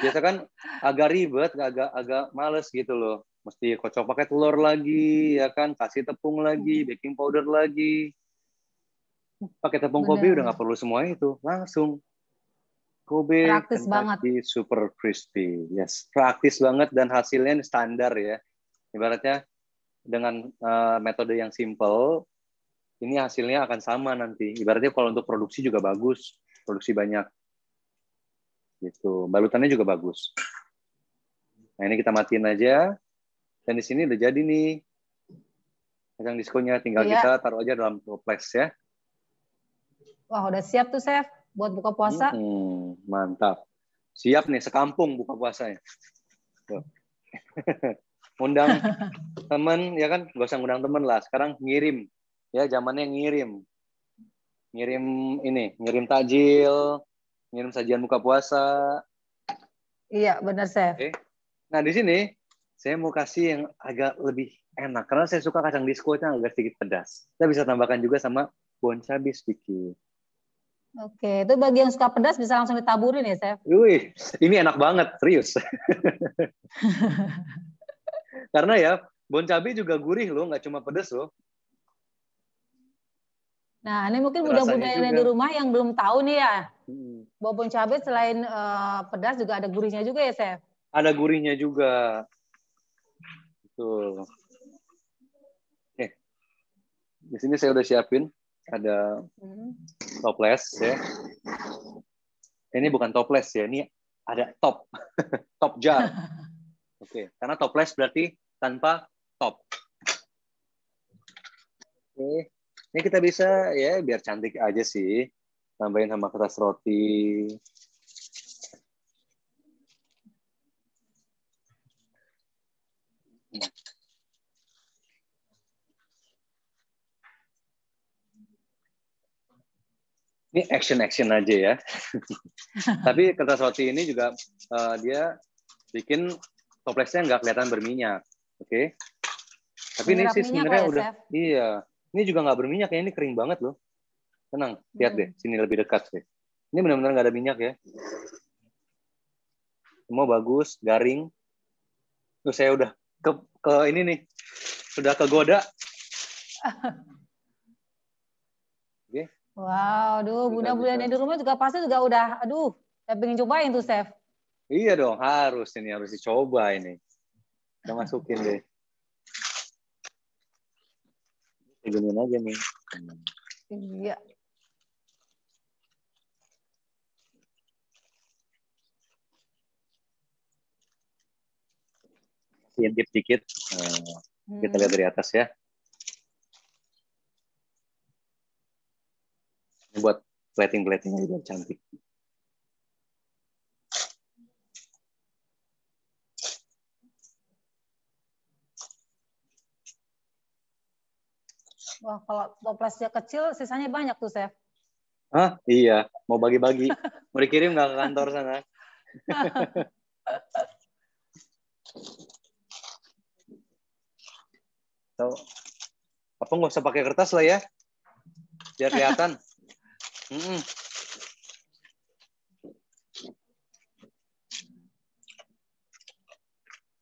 Biasa kan agak ribet, agak agak males gitu loh. Mesti kocok pakai telur lagi, hmm. ya kan? Kasih tepung lagi, hmm. baking powder lagi. Pakai tepung Bener. kopi udah nggak perlu semua itu. Langsung Kobe praktis Kentucky banget. Super crispy. Yes, praktis banget dan hasilnya standar ya. Ibaratnya dengan uh, metode yang simple, ini hasilnya akan sama nanti. Ibaratnya kalau untuk produksi juga bagus, produksi banyak. Gitu. Balutannya juga bagus. Nah, ini kita matiin aja. Dan di sini udah jadi nih. Kacang diskonnya tinggal iya. kita taruh aja dalam toples ya. Wah, udah siap tuh, Chef buat buka puasa. Hmm, mantap. Siap nih sekampung buka puasanya. Tuh. undang temen ya kan gak usah undang temen lah sekarang ngirim ya zamannya ngirim ngirim ini ngirim takjil, ngirim sajian buka puasa iya benar saya okay. nah di sini saya mau kasih yang agak lebih enak karena saya suka kacang diskonya agak sedikit pedas. Saya bisa tambahkan juga sama bon cabai sedikit. Oke, itu bagi yang suka pedas bisa langsung ditaburin ya, Chef? Wih, ini enak banget, serius. Karena ya, bon cabe juga gurih loh, nggak cuma pedas loh. Nah, ini mungkin mudah-mudahan yang di rumah yang belum tahu nih ya. Hmm. Bahwa bon cabe selain uh, pedas juga ada gurihnya juga ya, Chef? Ada gurihnya juga. Betul. Eh, di sini saya udah siapin ada hmm. topless ya. Ini bukan topless ya, ini ada top, top jar. Oke, okay. karena topless berarti tanpa top. Oke, okay. ini kita bisa ya biar cantik aja sih, tambahin sama kertas roti. ini action action aja ya. Tapi kertas roti ini juga uh, dia bikin toplesnya nggak kelihatan berminyak, oke? Okay? Tapi Menyerap ini sih sebenarnya ya, udah Chef? iya. Ini juga nggak berminyak ya, ini kering banget loh. Tenang, lihat hmm. deh, sini lebih dekat deh. Ini benar-benar nggak ada minyak ya. Semua bagus, garing. Terus saya udah ke, ke ini nih, sudah kegoda Wow, aduh, bunda-bunda di rumah juga pasti juga udah, aduh, saya pengen cobain tuh, Chef. Iya dong, harus ini harus dicoba ini. Kita masukin deh. begini aja nih. Iya. Intip dikit. Eh, kita lihat hmm. dari atas ya. buat plating platingnya juga cantik. Wah, kalau toplesnya kecil, sisanya banyak tuh, Chef. Hah? Iya, mau bagi-bagi. mau dikirim nggak ke kantor sana? Tahu? Apa nggak usah pakai kertas lah ya? Biar kelihatan. Hmm.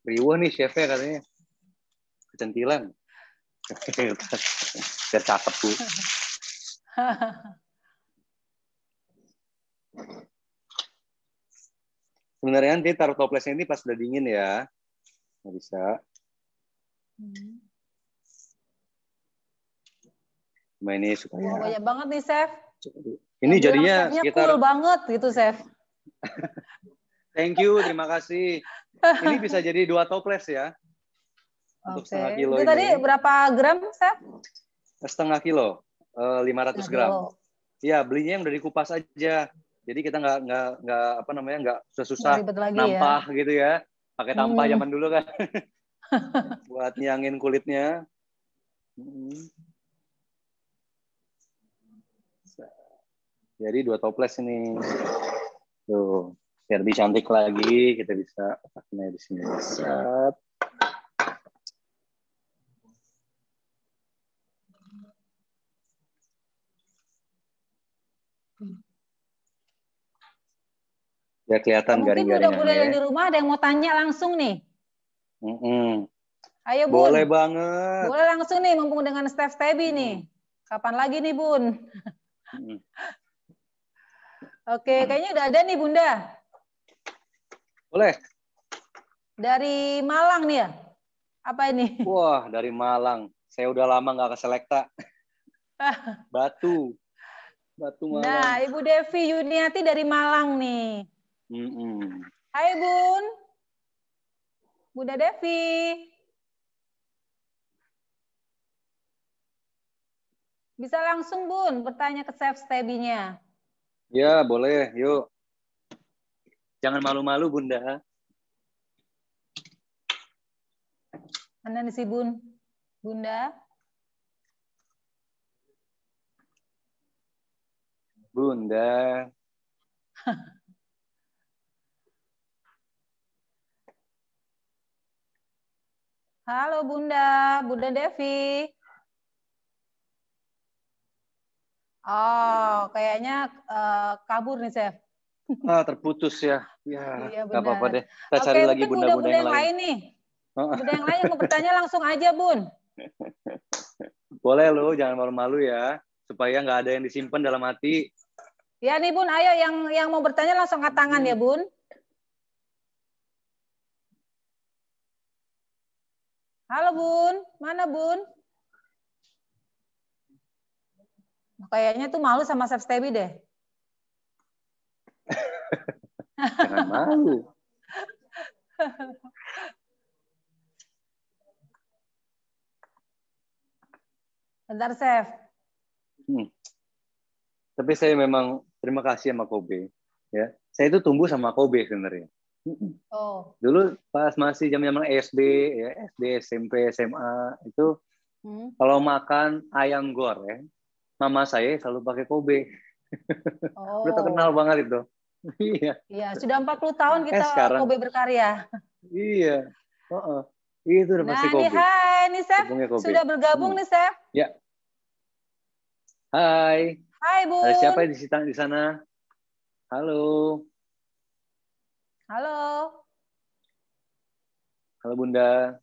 Riuh nih chefnya katanya. Kecentilan. Biar cakep, Bu. Sebenarnya nanti taruh toplesnya ini pas udah dingin ya. Nggak bisa. Hmm. ini supaya... Oh, banyak banget nih, Chef. Ini ya, jadinya kita cool banget gitu, Chef. Thank you, terima kasih. Ini bisa jadi dua toples ya. Okay. Untuk setengah kilo ini. tadi berapa gram, Chef? Setengah kilo, 500 eh, gram. Iya, belinya yang dari kupas aja. Jadi kita nggak nggak nggak apa namanya nggak susah-susah ya. nampah ya. gitu ya. Pakai tampah hmm. zaman dulu kan. Buat nyangin kulitnya. Hmm. Jadi dua toples ini. Tuh, biar lebih cantik lagi kita bisa pakai di sini. Set. Ya kelihatan Mungkin garing Mungkin udah ya. yang di rumah ada yang mau tanya langsung nih. Mm -hmm. Ayo Bun. Boleh banget. Boleh langsung nih mumpung dengan Steph Tebi nih. Kapan lagi nih Bun? Mm. Oke, hmm. kayaknya udah ada nih Bunda. Boleh. Dari Malang nih ya? Apa ini? Wah, dari Malang. Saya udah lama nggak ke Selekta. Batu. Batu Malang. Nah, Ibu Devi Yuniati dari Malang nih. Mm -mm. Hai Bun. Bunda Devi. Bisa langsung Bun bertanya ke chef Stebinya. Ya, boleh. Yuk. Jangan malu-malu, Bunda. Mana nih si Bun? Bunda? Bunda. Halo Bunda, Bunda Devi. Oh, kayaknya uh, kabur nih, Chef. Ah, terputus ya. Ya, iya, apa-apa deh. Kita Oke, lagi bunda-bunda yang, yang lain. nih. Bunda yang lain mau bertanya langsung aja, Bun. Boleh lo, jangan malu-malu ya. Supaya nggak ada yang disimpan dalam hati. Ya nih, Bun. Ayo yang yang mau bertanya langsung angkat tangan ya, Bun. Halo, Bun. Mana, Bun? Kayaknya tuh malu sama Chef Stebi deh. Jangan malu. Bentar, Chef. Hmm. Tapi saya memang terima kasih sama Kobe. Ya, saya itu tumbuh sama Kobe sebenarnya. Hmm. Oh. Dulu pas masih zaman-zaman SD, ya SD, SMP, SMA itu hmm. kalau makan ayam goreng mama saya selalu pakai Kobe. Oh. Udah terkenal oh. banget itu. Iya. Iya, sudah 40 tahun eh, kita eh, sekarang. Kobe berkarya. Iya. Uh -uh. Itu udah nah, pasti Kobe. Nah, hai, ini Chef. Sudah bergabung hmm. nih Chef. Ya. Hai. Hai, Bu. Ada siapa di di sana? Halo. Halo. Halo, Bunda.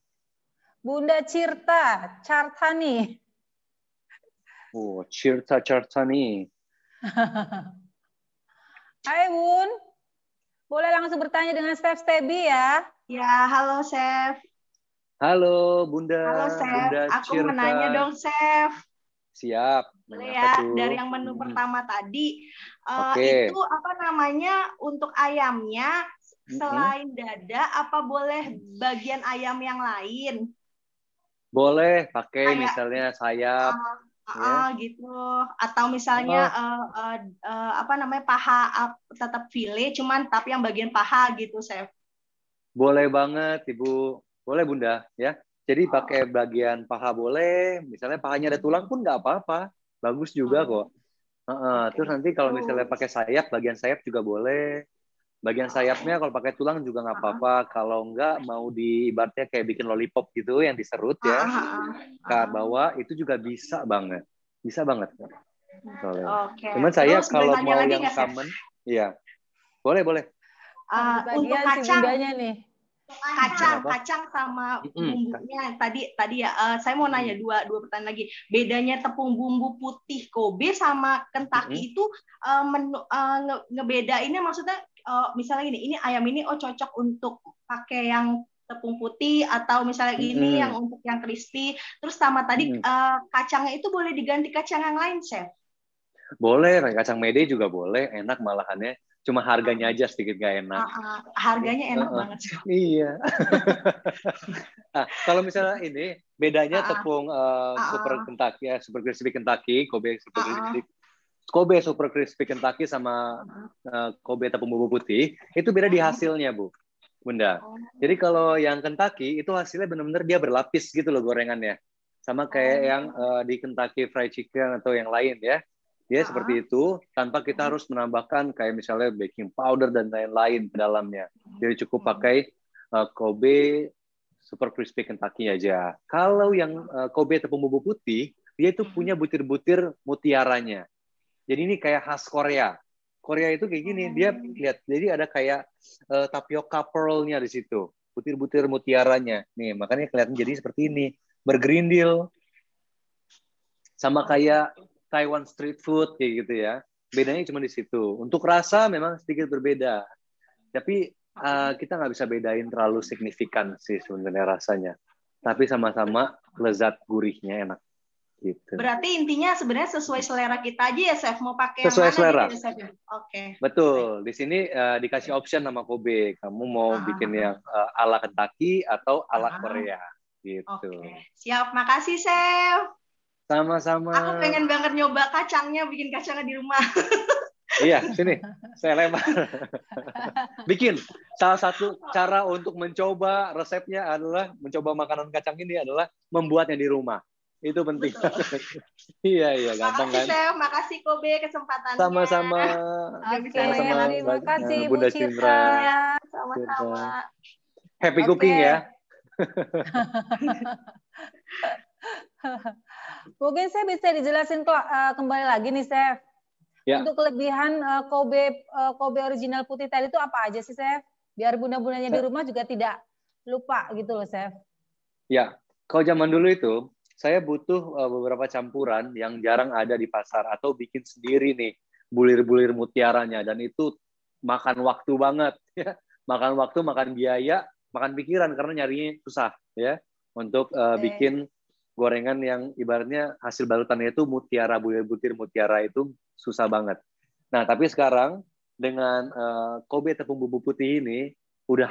Bunda Cirta, Cartani. Oh, cerita-cerita nih. Hai Bun, Boleh langsung bertanya dengan Chef Stebi ya? Ya, halo Chef. Halo Bunda. Halo Chef, Bunda aku Cirta. menanya dong Chef. Siap. Boleh ya, tuh? dari yang menu hmm. pertama tadi eh, okay. uh, itu apa namanya untuk ayamnya selain dada apa boleh bagian ayam yang lain? Boleh pakai misalnya sayap. Uh, uh, iya. yeah. gitu atau misalnya oh. uh, uh, uh, apa namanya paha uh, tetap file cuman tapi yang bagian paha gitu chef boleh banget ibu boleh bunda ya jadi oh. pakai bagian paha boleh misalnya pahanya ada tulang pun nggak apa-apa bagus juga oh. kok uh, uh, okay. terus nanti kalau misalnya pakai sayap bagian sayap juga boleh bagian oh, sayapnya kalau pakai tulang juga nggak apa-apa uh -huh. kalau nggak mau di ibaratnya kayak bikin lollipop gitu yang diserut ya uh ah, -huh. Ah, ah. ke bawah itu juga bisa banget bisa banget uh -huh. okay. cuman saya Terus, kalau mau yang common ya boleh boleh uh, untuk kacang si nih kacang Kenapa? kacang sama bumbunya mm -hmm. tadi tadi ya uh, saya mau nanya dua dua pertanyaan lagi bedanya tepung bumbu putih Kobe sama Kentucky mm -hmm. itu uh, menu, uh, nge ngebedainnya maksudnya uh, misalnya gini, ini ayam ini oh cocok untuk pakai yang tepung putih atau misalnya ini hmm. yang untuk yang crispy. Terus sama tadi hmm. uh, kacangnya itu boleh diganti kacang yang lain, chef. Boleh, nah, kacang mede juga boleh, enak malahannya. Cuma harganya ah. aja sedikit gak enak. Uh, uh, harganya enak uh, uh. banget. sih. Iya. nah, kalau misalnya ini bedanya uh, uh. tepung uh, uh, uh. super Kentucky ya, super crispy Kentucky, Kobe super uh, uh. Kobe Super Crispy Kentucky sama uh, Kobe tepung bumbu putih itu beda di hasilnya bu bunda oh. jadi kalau yang Kentucky itu hasilnya benar-benar dia berlapis gitu loh gorengannya sama kayak oh. yang uh, di Kentucky Fried Chicken atau yang lain ya dia seperti ah. itu tanpa kita harus menambahkan kayak misalnya baking powder dan lain-lain ke dalamnya jadi cukup hmm. pakai uh, Kobe Super Crispy Kentucky aja kalau yang uh, Kobe tepung bumbu putih dia itu hmm. punya butir-butir mutiaranya jadi ini kayak khas Korea. Korea itu kayak gini, dia oh. lihat jadi ada kayak uh, eh, pearl pearlnya di situ, butir-butir mutiaranya. Nih, makanya kelihatan jadi seperti ini, bergerindil. Sama kayak Taiwan street food kayak gitu ya. Bedanya cuma di situ. Untuk rasa memang sedikit berbeda. Tapi uh, kita nggak bisa bedain terlalu signifikan sih sebenarnya rasanya. Tapi sama-sama lezat gurihnya enak. Gitu. Berarti intinya sebenarnya sesuai selera kita aja ya chef mau pakai sesuai yang mana gitu, selera. Ya? Oke. Okay. Betul. Di sini uh, dikasih option nama Kobe. Kamu mau Aha. Ah, bikin ah. yang uh, ala Kentucky atau ala Aha. Ah. Korea gitu. Okay. Siap. Makasih chef. Sama-sama. Aku pengen banget nyoba kacangnya bikin kacangnya di rumah. Iya, sini saya lempar. Bikin salah satu cara untuk mencoba resepnya adalah mencoba makanan kacang ini adalah membuatnya di rumah itu penting. iya iya gampang makasih, kan. Chef. Makasih Kobe kesempatannya. Sama-sama. Oke, okay. sama-sama. Terima kasih Bunda Bu Sama-sama. Happy cooking ya. Mungkin saya bisa dijelasin eh, kembali lagi nih, Chef. Ya. Untuk kelebihan eh, Kobe eh, Kobe original putih tadi itu apa aja sih, Chef? Biar bunda-bundanya di rumah juga tidak lupa gitu loh, Chef. Ya, kalau zaman dulu itu saya butuh uh, beberapa campuran yang jarang ada di pasar atau bikin sendiri nih bulir-bulir mutiaranya dan itu makan waktu banget ya. Makan waktu, makan biaya, makan pikiran karena nyarinya susah ya untuk uh, eh, okay. bikin gorengan yang ibaratnya hasil balutannya itu mutiara bulir butir mutiara itu susah banget. Nah, tapi sekarang dengan uh, Kobe tepung bumbu putih ini udah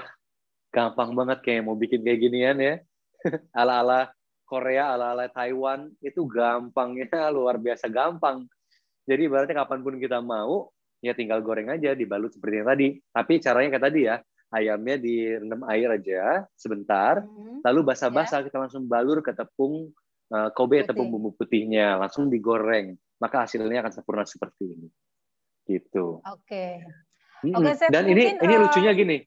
gampang banget kayak mau bikin kayak ginian ya. Ala-ala Korea ala-ala Taiwan itu gampangnya luar biasa gampang. Jadi berarti kapanpun kita mau, ya tinggal goreng aja dibalut seperti yang tadi. Tapi caranya kayak tadi ya, ayamnya direndam air aja sebentar, mm-hmm. lalu basah-basah yeah. kita langsung balur ke tepung uh, Kobe Putih. tepung bumbu putihnya, langsung digoreng. Maka hasilnya akan sempurna seperti ini. Gitu. Oke. Okay. Mm-hmm. Okay, Dan ini ini eh, lucunya gini.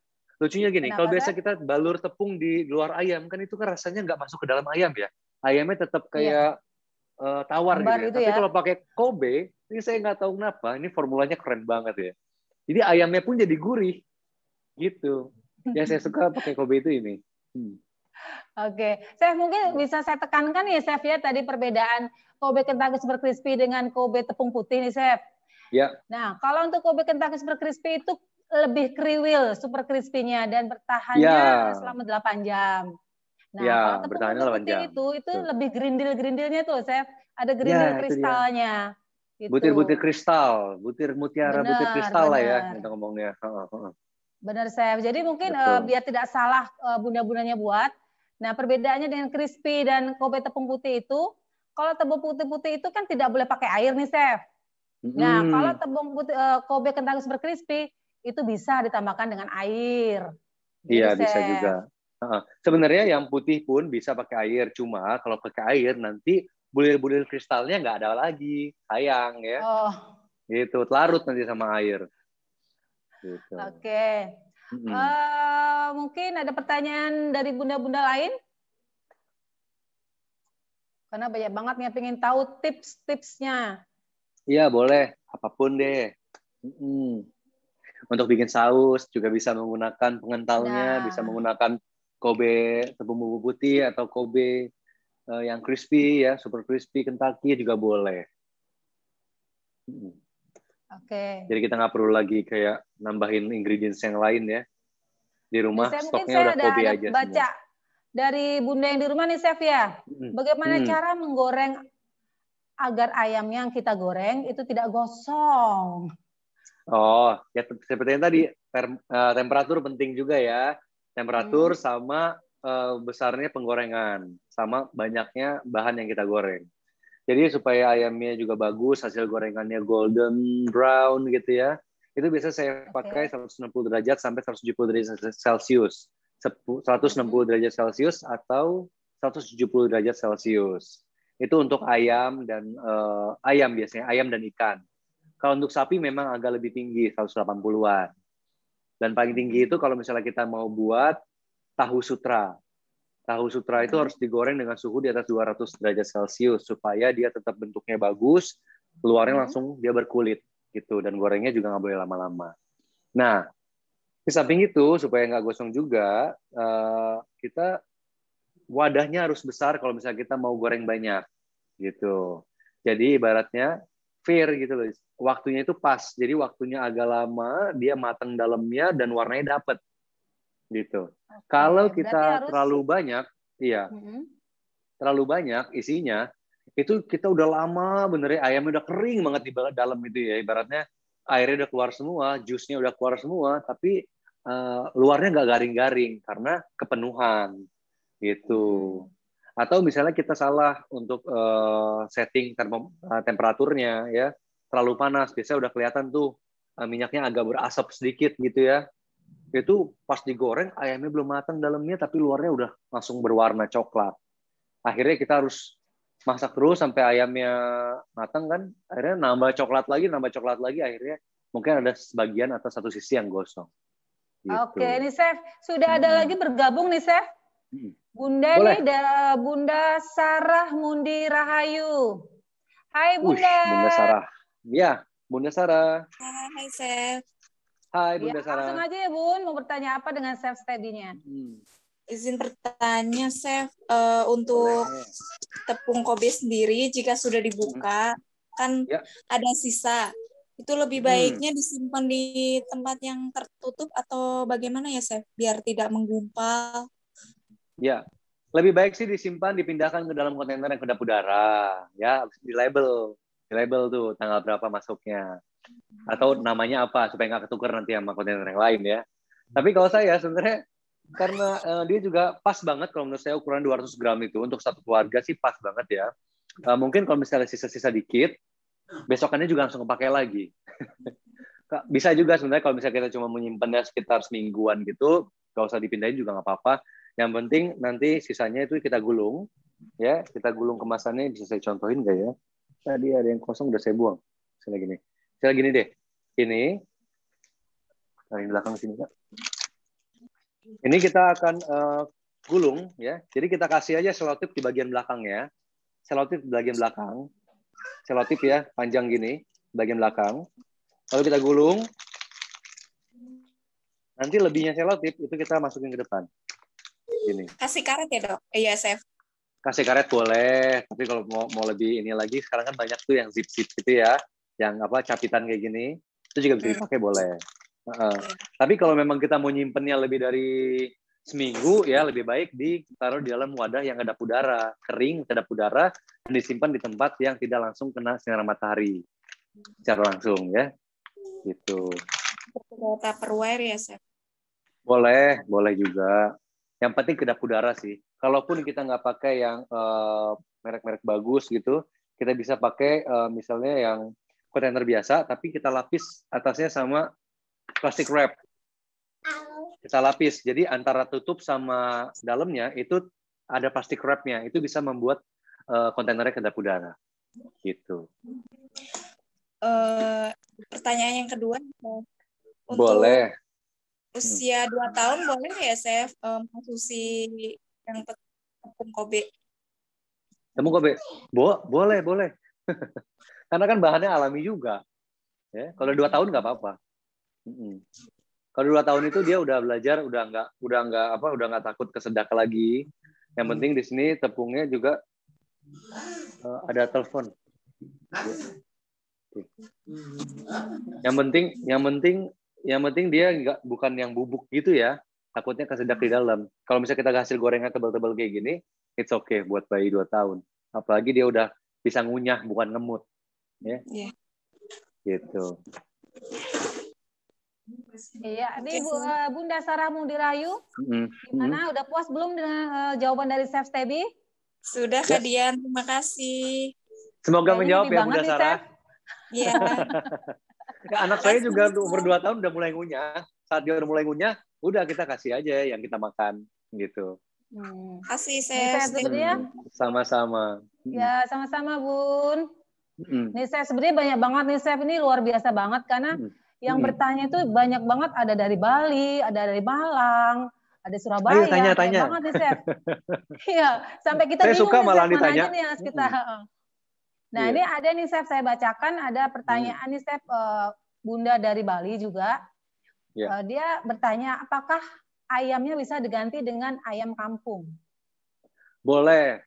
Lucunya gini, kalau biasa kita balur tepung di luar ayam, kan itu kan rasanya nggak masuk ke dalam ayam ya. Ayamnya tetap iya. kayak iya. uh, tawar gitu ya. Gitu Tapi ya. kalau pakai Kobe, ini saya nggak tahu kenapa, ini formulanya keren banget ya. Jadi ayamnya pun jadi gurih. Gitu. Yang saya suka pakai Kobe itu ini. Hmm. Oke, saya mungkin bisa saya tekankan ya Chef ya tadi perbedaan Kobe Kentucky Super Crispy dengan Kobe tepung putih nih Chef. Ya. Nah, kalau untuk Kobe Kentucky Super Crispy itu lebih kriwil super crispy-nya dan bertahannya yeah. selama 8 jam. Nah, yeah, kalau tepung 8 jam. itu itu tuh. lebih gerindil-gerindilnya tuh, Chef. Ada ya, gerindil yeah, kristalnya. butir gitu. Butir-butir kristal, butir mutiara, bener, butir kristal bener. lah ya kita ngomongnya. Benar, Chef. Jadi mungkin uh, biar tidak salah uh, bunda-bundanya buat. Nah, perbedaannya dengan crispy dan kobe tepung putih itu, kalau tepung putih-putih itu kan tidak boleh pakai air nih, Chef. Nah, hmm. kalau tepung putih, uh, Kobe kentang super crispy itu bisa ditambahkan dengan air. Iya, bisa juga. Sebenarnya yang putih pun bisa pakai air, cuma kalau pakai air nanti bulir-bulir kristalnya nggak ada lagi, sayang ya. Oh. Gitu, larut nanti sama air. Gitu. Oke. Okay. -hmm. uh, eh, mungkin ada pertanyaan dari bunda-bunda lain? Karena banyak banget yang ingin tahu tips-tipsnya. Iya, boleh. Apapun deh. -hmm untuk bikin saus juga bisa menggunakan pengentalnya, nah. bisa menggunakan Kobe tepung bumbu putih atau Kobe uh, yang crispy ya, super crispy Kentucky juga boleh. Hmm. Oke. Okay. Jadi kita nggak perlu lagi kayak nambahin ingredients yang lain ya. Di rumah saya stoknya saya udah ada, Kobe ada aja baca semua. dari bunda yang di rumah nih chef ya. Hmm. Bagaimana hmm. cara menggoreng agar ayam yang kita goreng itu tidak gosong. Oh, ya seperti yang tadi term, uh, eh, temperatur penting juga ya. Temperatur hmm. sama uh, besarnya penggorengan, sama banyaknya bahan yang kita goreng. Jadi supaya ayamnya juga bagus, hasil gorengannya golden brown gitu ya. Itu biasa saya pakai 160 derajat sampai 170 derajat Celcius. 160 derajat Celcius atau 170 derajat Celcius. Itu untuk ayam dan uh, ayam biasanya, ayam dan ikan kalau untuk sapi memang agak lebih tinggi 180-an. Dan paling tinggi itu kalau misalnya kita mau buat tahu sutra. Tahu sutra itu hmm. harus digoreng dengan suhu di atas 200 derajat Celcius supaya dia tetap bentuknya bagus, keluarnya hmm. langsung dia berkulit gitu dan gorengnya juga nggak boleh lama-lama. Nah, di samping itu supaya nggak gosong juga, eh, kita wadahnya harus besar kalau misalnya kita mau goreng banyak gitu. Jadi ibaratnya fair gitu loh waktunya itu pas. Jadi waktunya agak lama, dia matang dalamnya dan warnanya dapet gitu. Okay. Kalau kita harus... terlalu banyak, iya, mm-hmm. terlalu banyak isinya, itu kita udah lama bener ayamnya udah kering banget di dalam itu ya. Ibaratnya airnya udah keluar semua, jusnya udah keluar semua, tapi uh, luarnya nggak garing-garing karena kepenuhan gitu. Mm-hmm. atau misalnya kita salah untuk uh, setting temperaturnya ya terlalu panas biasanya udah kelihatan tuh eh, minyaknya agak berasap sedikit gitu ya itu pas digoreng ayamnya belum matang dalamnya tapi luarnya udah langsung berwarna coklat akhirnya kita harus masak terus sampai ayamnya matang kan akhirnya nambah coklat lagi nambah coklat lagi akhirnya mungkin ada sebagian atau satu sisi yang gosong gitu. oke nih chef sudah ada hmm. lagi bergabung nih chef hmm. bunda Boleh. nih da, bunda Sarah Mundi Rahayu Hai Bunda. Uish, bunda Sarah. Ya, Bunda Sarah. Hai, Chef. Hai, ya, Bunda ya, Sarah. Langsung aja ya, Bun. Mau bertanya apa dengan Chef Steady-nya? Hmm. Izin bertanya, Chef. Uh, untuk Boleh. tepung kobe sendiri, jika sudah dibuka, hmm. kan ya. ada sisa. Itu lebih hmm. baiknya hmm. disimpan di tempat yang tertutup atau bagaimana ya, Chef? Biar tidak menggumpal. Ya, lebih baik sih disimpan, dipindahkan ke dalam kontainer yang kedap udara, ya, di label di label tuh tanggal berapa masuknya atau namanya apa supaya nggak ketukar nanti sama kontainer yang lain ya. Tapi kalau saya sebenarnya karena uh, dia juga pas banget kalau menurut saya ukuran 200 gram itu untuk satu keluarga sih pas banget ya. Uh, mungkin kalau misalnya sisa-sisa dikit, besokannya juga langsung kepake lagi. Bisa juga sebenarnya kalau misalnya kita cuma menyimpannya sekitar semingguan gitu, nggak usah dipindahin juga nggak apa-apa. Yang penting nanti sisanya itu kita gulung, ya kita gulung kemasannya bisa saya contohin nggak ya? tadi ada yang kosong udah saya buang. Saya gini. Saya gini deh. Ini dari nah, belakang sini Kak. Ini kita akan uh, gulung ya. Jadi kita kasih aja selotip di bagian belakang ya. Selotip di bagian belakang. Selotip ya, panjang gini, bagian belakang. Lalu kita gulung. Nanti lebihnya selotip itu kita masukin ke depan. Ini. Kasih karet ya, Dok? Iya, Chef kasih karet boleh tapi kalau mau mau lebih ini lagi sekarang kan banyak tuh yang zip zip gitu ya yang apa capitan kayak gini itu juga bisa hmm. dipakai hmm. boleh uh, uh. tapi kalau memang kita mau nyimpennya lebih dari seminggu ya lebih baik ditaruh di dalam wadah yang ada udara kering kedap udara dan disimpan di tempat yang tidak langsung kena sinar matahari secara langsung ya gitu tupperware ya chef? boleh boleh juga yang penting kedap udara sih kalaupun kita nggak pakai yang merek eh, merek-merek bagus gitu, kita bisa pakai uh, misalnya yang kontainer biasa, tapi kita lapis atasnya sama plastik wrap. Kita lapis, jadi antara tutup sama dalamnya itu ada plastik wrapnya, itu bisa membuat uh, eh, kontainernya kedap udara, gitu. Uh, pertanyaan yang kedua, untuk boleh usia dua tahun boleh ya saya um, yang tepung Kobe. Tepung Kobe. Bo boleh, boleh. Karena kan bahannya alami juga. Ya, kalau dua tahun nggak apa-apa. mm Kalau dua tahun itu dia udah belajar, udah nggak, udah nggak apa, udah nggak takut kesedak lagi. Yang hmm. penting di sini tepungnya juga uh, ada telepon. Yang penting, yang penting, yang penting dia nggak bukan yang bubuk gitu ya takutnya kesedak di dalam. Kalau misalnya kita hasil gorengan tebal-tebal kayak gini, it's okay buat bayi dua tahun. Apalagi dia udah bisa ngunyah bukan ngemut. Ya. Yeah. Gitu. Iya, ini Bu, eh, Bunda Sarah Mundirayu, mm. gimana? Mm. Udah puas belum dengan eh, jawaban dari Chef Stebi? Sudah, ya. Kak Dian. Terima kasih. Semoga menjawab ya, Bunda Sarah. Iya. anak saya juga umur 2 tahun udah mulai ngunyah. Saat dia udah mulai ngunyah, udah kita kasih aja yang kita makan gitu. Hmm. Kasih saya sebenarnya sama-sama. Ya sama-sama Bun. Hmm. Nih saya sebenarnya banyak banget nih Chef ini luar biasa banget karena hmm. yang hmm. bertanya itu banyak banget ada dari Bali, ada dari Malang, ada Surabaya. Ayo, tanya, tanya. Banyak banget nih Chef. Iya, sampai kita saya bingung suka nih, malah Nih, yang kita. Hmm. Nah, yeah. ini ada nih Chef saya bacakan ada hmm. pertanyaan nih Chef uh, eh, Bunda dari Bali juga. Yeah. Ya. Uh, dia bertanya apakah ayamnya bisa diganti dengan ayam kampung? Boleh.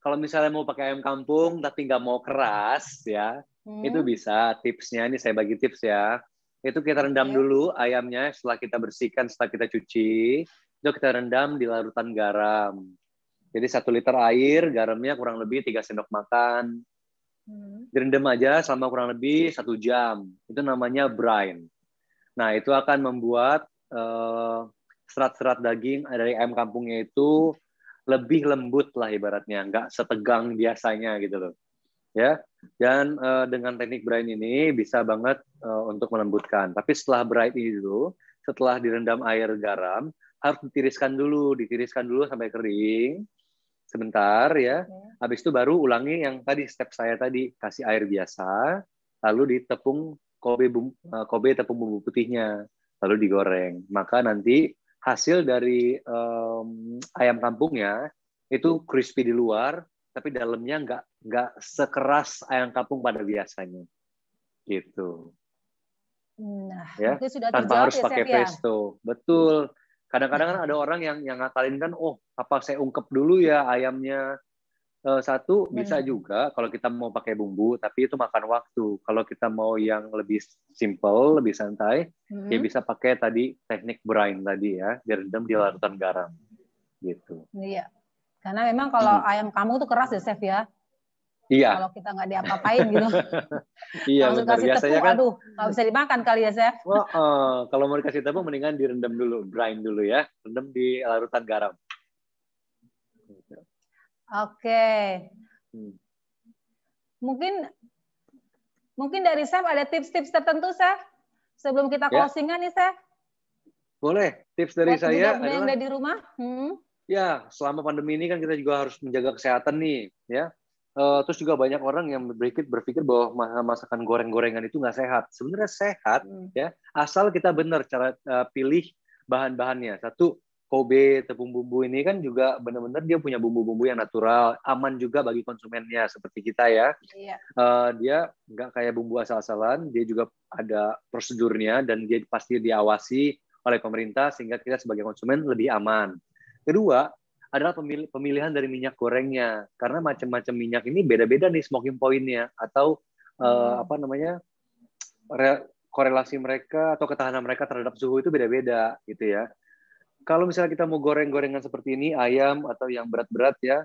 Kalau misalnya mau pakai ayam kampung tapi nggak mau keras ya, hmm. itu bisa. Tipsnya ini saya bagi tips ya. Itu kita rendam okay. dulu ayamnya setelah kita bersihkan, setelah kita cuci, itu kita rendam di larutan garam. Jadi satu liter air, garamnya kurang lebih tiga sendok makan. Hmm. Direndam aja selama kurang lebih satu jam. Itu namanya brine. Nah, itu akan membuat eh, serat-serat uh, daging dari ayam kampungnya itu lebih lembut lah ibaratnya, nggak setegang biasanya gitu loh. Ya, dan uh, dengan teknik brine ini bisa banget uh, untuk melembutkan. Tapi setelah brine ini dulu, setelah direndam air garam, harus ditiriskan dulu, ditiriskan dulu sampai kering sebentar ya. Habis itu baru ulangi yang tadi step saya tadi, kasih air biasa, lalu ditepung Kobe bumbu, eh, Kobe tepung bumbu putihnya lalu digoreng. Maka nanti hasil dari um, ayam kampungnya itu crispy di luar, tapi dalamnya nggak nggak sekeras ayam kampung pada biasanya, gitu. Nah, ya sudah tanpa harus ya, pakai ya? pesto, betul. Kadang-kadang kan ada orang yang yang ngakalin kan, oh apa saya ungkep dulu ya ayamnya, Eh, satu hmm. bisa iya. juga kalau kita mau pakai bumbu tapi itu makan waktu kalau kita mau yang lebih simple lebih santai hmm ya bisa pakai tadi teknik brine tadi ya direndam di larutan garam gitu iya karena memang kalau hmm. ayam kamu tuh keras ya chef ya Iya. Kalau kita nggak diapa-apain gitu. iya, Langsung kasih Biasanya tepung, kan, aduh, nggak bisa dimakan kali ya, Chef. Oh, uh, kalau mau dikasih tepung, mendingan direndam dulu, brine dulu ya. Rendam di larutan garam. Oke. Hmm. Mungkin mungkin dari Sam ada tips-tips tertentu Saf sebelum kita ya. closingan ya. nih Saf. Boleh. Tips dari Buat saya adalah yang ada di rumah. Hmm. Ya, selama pandemi ini kan kita juga harus menjaga kesehatan nih, ya. Uh, terus juga banyak orang yang berpikir berpikir bahwa masakan goreng-gorengan itu nggak sehat. Sebenarnya sehat, hmm. ya. Asal kita benar cara uh, pilih bahan-bahannya. Satu, Kobe tepung bumbu ini kan juga benar-benar dia punya bumbu-bumbu yang natural, aman juga bagi konsumennya seperti kita ya. Iya. Uh, dia nggak kayak bumbu asal-asalan, dia juga ada prosedurnya dan dia pasti diawasi oleh pemerintah sehingga kita sebagai konsumen lebih aman. Kedua adalah pemilih, pemilihan dari minyak gorengnya karena macam-macam minyak ini beda-beda nih smoking pointnya atau uh, hmm. apa namanya re, korelasi mereka atau ketahanan mereka terhadap suhu itu beda-beda gitu ya kalau misalnya kita mau goreng-gorengan seperti ini ayam atau yang berat-berat ya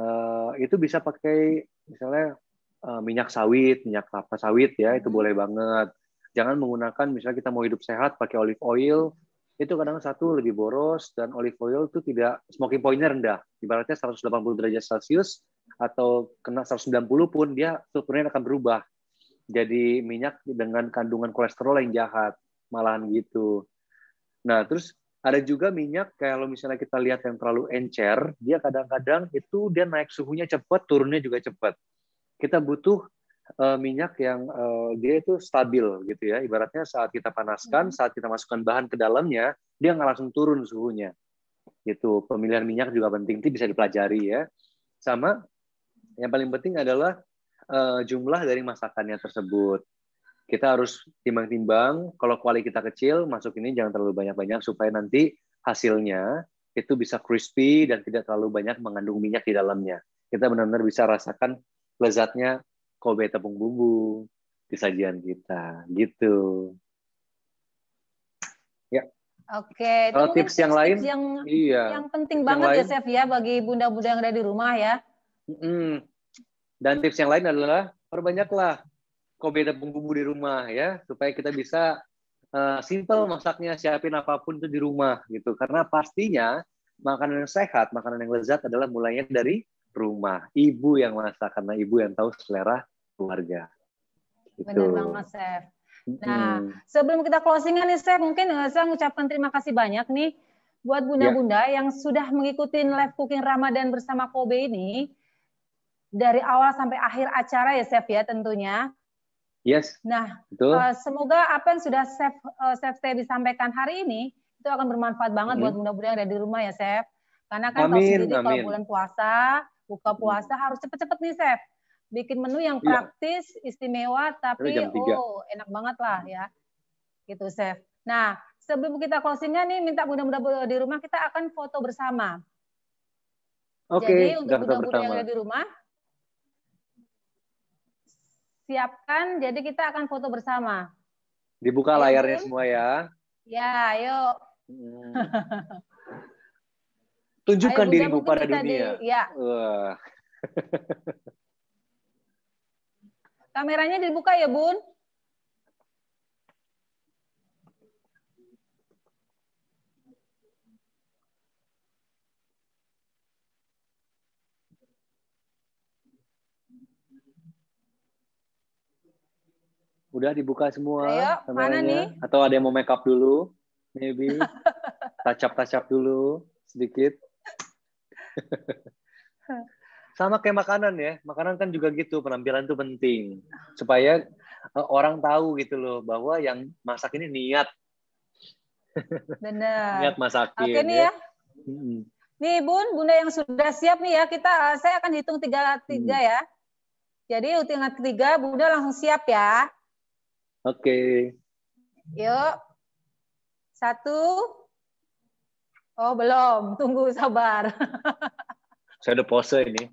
uh, itu bisa pakai misalnya uh, minyak sawit minyak kelapa sawit ya itu hmm. boleh banget jangan menggunakan misalnya kita mau hidup sehat pakai olive oil itu kadang satu lebih boros dan olive oil itu tidak smoking pointnya rendah ibaratnya 180 derajat celcius atau kena 190 pun dia strukturnya akan berubah jadi minyak dengan kandungan kolesterol yang jahat malahan gitu nah terus ada juga minyak kalau misalnya kita lihat yang terlalu encer, dia kadang-kadang itu dia naik suhunya cepat, turunnya juga cepat. Kita butuh uh, minyak yang uh, dia itu stabil gitu ya. Ibaratnya saat kita panaskan, hmm. saat kita masukkan bahan ke dalamnya, dia nggak langsung turun suhunya. Gitu. Pemilihan minyak juga penting, itu bisa dipelajari ya. Sama yang paling penting adalah uh, jumlah dari masakannya tersebut kita harus timbang-timbang kalau kuali kita kecil masuk ini jangan terlalu banyak-banyak supaya nanti hasilnya itu bisa crispy dan tidak terlalu banyak mengandung minyak di dalamnya kita benar-benar bisa rasakan lezatnya kobe tepung bumbu di sajian kita gitu ya oke okay. kalau tips, yang tips lain yang, iya yang penting tips banget yang ya chef ya bagi bunda-bunda yang ada di rumah ya mm -hmm. dan tips yang lain adalah perbanyaklah kobe tepung bumbu di rumah ya supaya kita bisa uh, simple masaknya siapin apapun itu di rumah gitu karena pastinya makanan yang sehat makanan yang lezat adalah mulainya dari rumah ibu yang masak karena ibu yang tahu selera keluarga gitu. benar banget chef nah hmm. sebelum kita closingan nih chef mungkin eh, saya mengucapkan terima kasih banyak nih buat bunda-bunda ya. yang sudah mengikuti live cooking Ramadan bersama Kobe ini dari awal sampai akhir acara ya Chef ya tentunya. Yes. Nah, betul. Uh, semoga apa yang sudah Chef uh, Chef Teh disampaikan hari ini itu akan bermanfaat banget hmm. buat bunda yang ada di rumah ya, Chef. Karena kan amin, di sendiri kalau bulan puasa, buka mm-hmm. puasa harus cepet-cepet nih, Chef. Bikin menu yang iya. praktis, ya. istimewa, tapi oh enak banget lah ya. Gitu, Chef. Nah, sebelum kita closingnya nih, minta bunda-bunda di rumah kita akan foto bersama. Oke, okay, Jadi untuk bunda-bunda yang ada di rumah, siapkan. Jadi kita akan foto bersama. Dibuka layarnya semua ya. Ya, ayo. Hmm. Tunjukkan ayo, dirimu pada dunia. Di, ya. Kameranya dibuka ya, Bun? Udah dibuka semua Ayo, Mana nih? Atau ada yang mau make up dulu? Maybe. Tacap-tacap dulu sedikit. Sama kayak makanan ya. Makanan kan juga gitu, penampilan tuh penting. Supaya eh, orang tahu gitu loh bahwa yang masak ini niat. Benar. niat masakin. Oke nih ya. ya. Nih Bun, Bunda yang sudah siap nih ya, kita eh, saya akan hitung tiga tiga hmm. ya. Jadi hitungan ketiga Bunda langsung siap ya. Oke. Okay. Yuk. Satu. Oh, belum. Tunggu, sabar. Saya udah pose ini.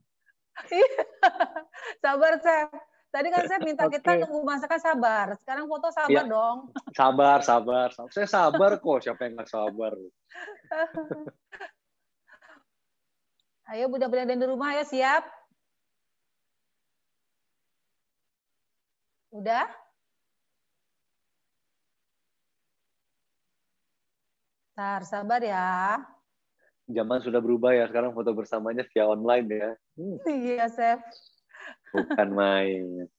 Iya. sabar, Chef. Tadi kan saya minta okay. kita nunggu masakan sabar. Sekarang foto sabar ya. dong. Sabar, sabar, sabar. Saya sabar kok. Siapa yang nggak sabar? Ayo budak-budak dan di rumah, ya, siap. Udah? Bentar, sabar ya. Zaman sudah berubah ya, sekarang foto bersamanya via online ya. Hmm. Iya, Chef. Bukan main.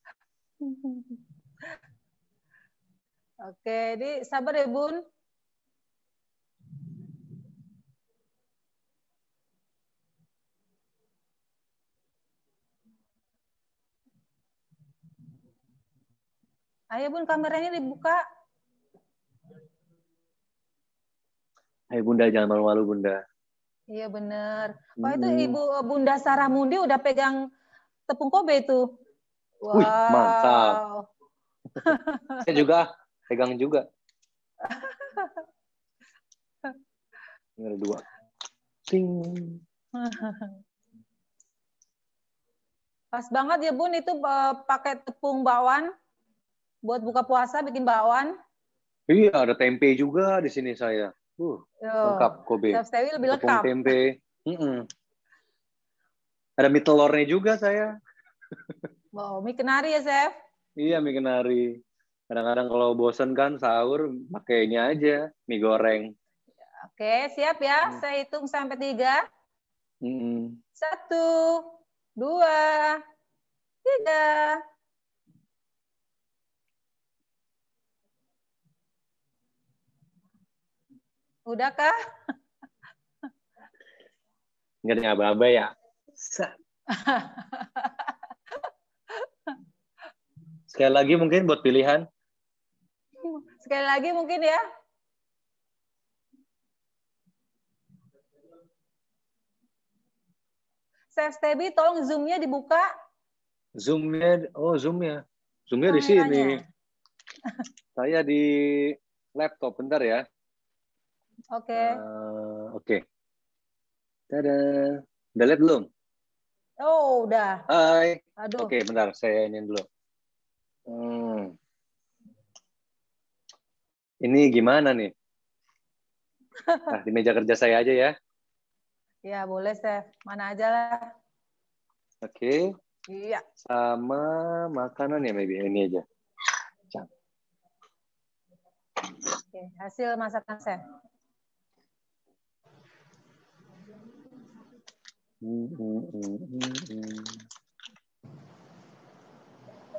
Oke, di sabar ya, Bun. Ayo Bun, kameranya dibuka. Hai Bunda, jangan malu-malu Bunda. Iya benar. Wah oh, itu hmm. Ibu eh, Bunda Sarah Mundi udah pegang tepung Kobe itu. Wow. Wih, mantap. Saya juga pegang juga. Ini ada dua. Ting. Pas banget ya Bun itu eh, pakai tepung bakwan buat buka puasa bikin bakwan. Iya, ada tempe juga di sini saya. Hmm, lengkap Kobe. Stewi lebih Tepung tempe. Mm -mm. Ada mie telurnya juga saya. Wow, mie kenari ya, Chef? Iya, mie kenari. Kadang-kadang kalau bosen kan sahur, pakainya aja mie goreng. Oke, siap ya. Hmm. Saya hitung sampai tiga. Hmm. Satu, dua, tiga. Udahkah? Dengarnya aba-aba ya. Sekali lagi mungkin buat pilihan. Sekali lagi mungkin ya. Chef Stebi, tolong zoomnya dibuka. Zoomnya, oh zoomnya, zoomnya di sini. Saya di laptop, bentar ya. Oke. Eh, oke. Okay. Tada. Udah lihat belum? Oh, udah. Hai. Aduh. Oke, okay, bentar. Saya ingin dulu. Hmm. Ini gimana nih? Nah, di meja kerja saya aja ya. Iya boleh, Chef. Mana aja lah. Oke. Okay. Iya. Sama makanan ya, maybe. Ini aja. Oke, okay. hasil masakan Chef.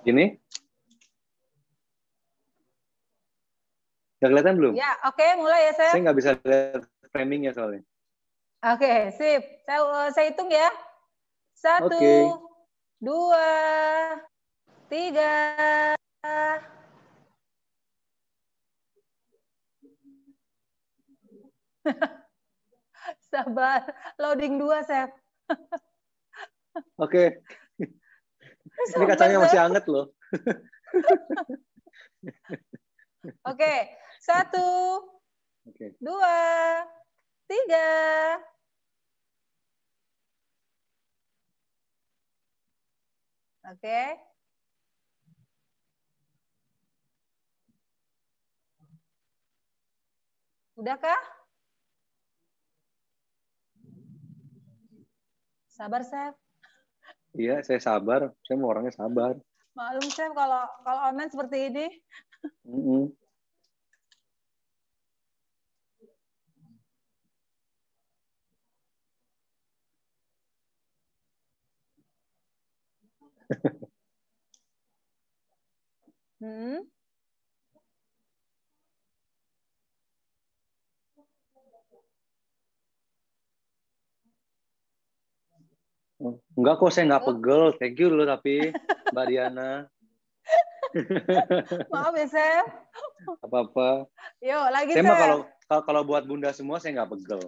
Ini? Gak kelihatan belum? Ya, oke, okay, mulai ya, saya. Saya nggak bisa lihat framingnya soalnya. Oke, okay, sip. Saya, eh, saya hitung ya. Satu, okay. dua, tiga. Sabar, loading dua, saya. Oke. Okay. Ini kacanya masih hangat loh. Oke, okay. satu, okay. dua, tiga. Oke. Okay. Udahkah? Sabar, Chef. Iya, saya sabar. Saya mau orangnya sabar. Malum, Chef, kalau kalau online seperti ini. Mm -hmm. Hmm? Enggak kok, saya nggak oh. pegel. Thank you loh tapi, Mbak Diana. Maaf ya, Apa-apa. Yuk, lagi, Saya kalau, kalau, kalau buat bunda semua, saya nggak pegel.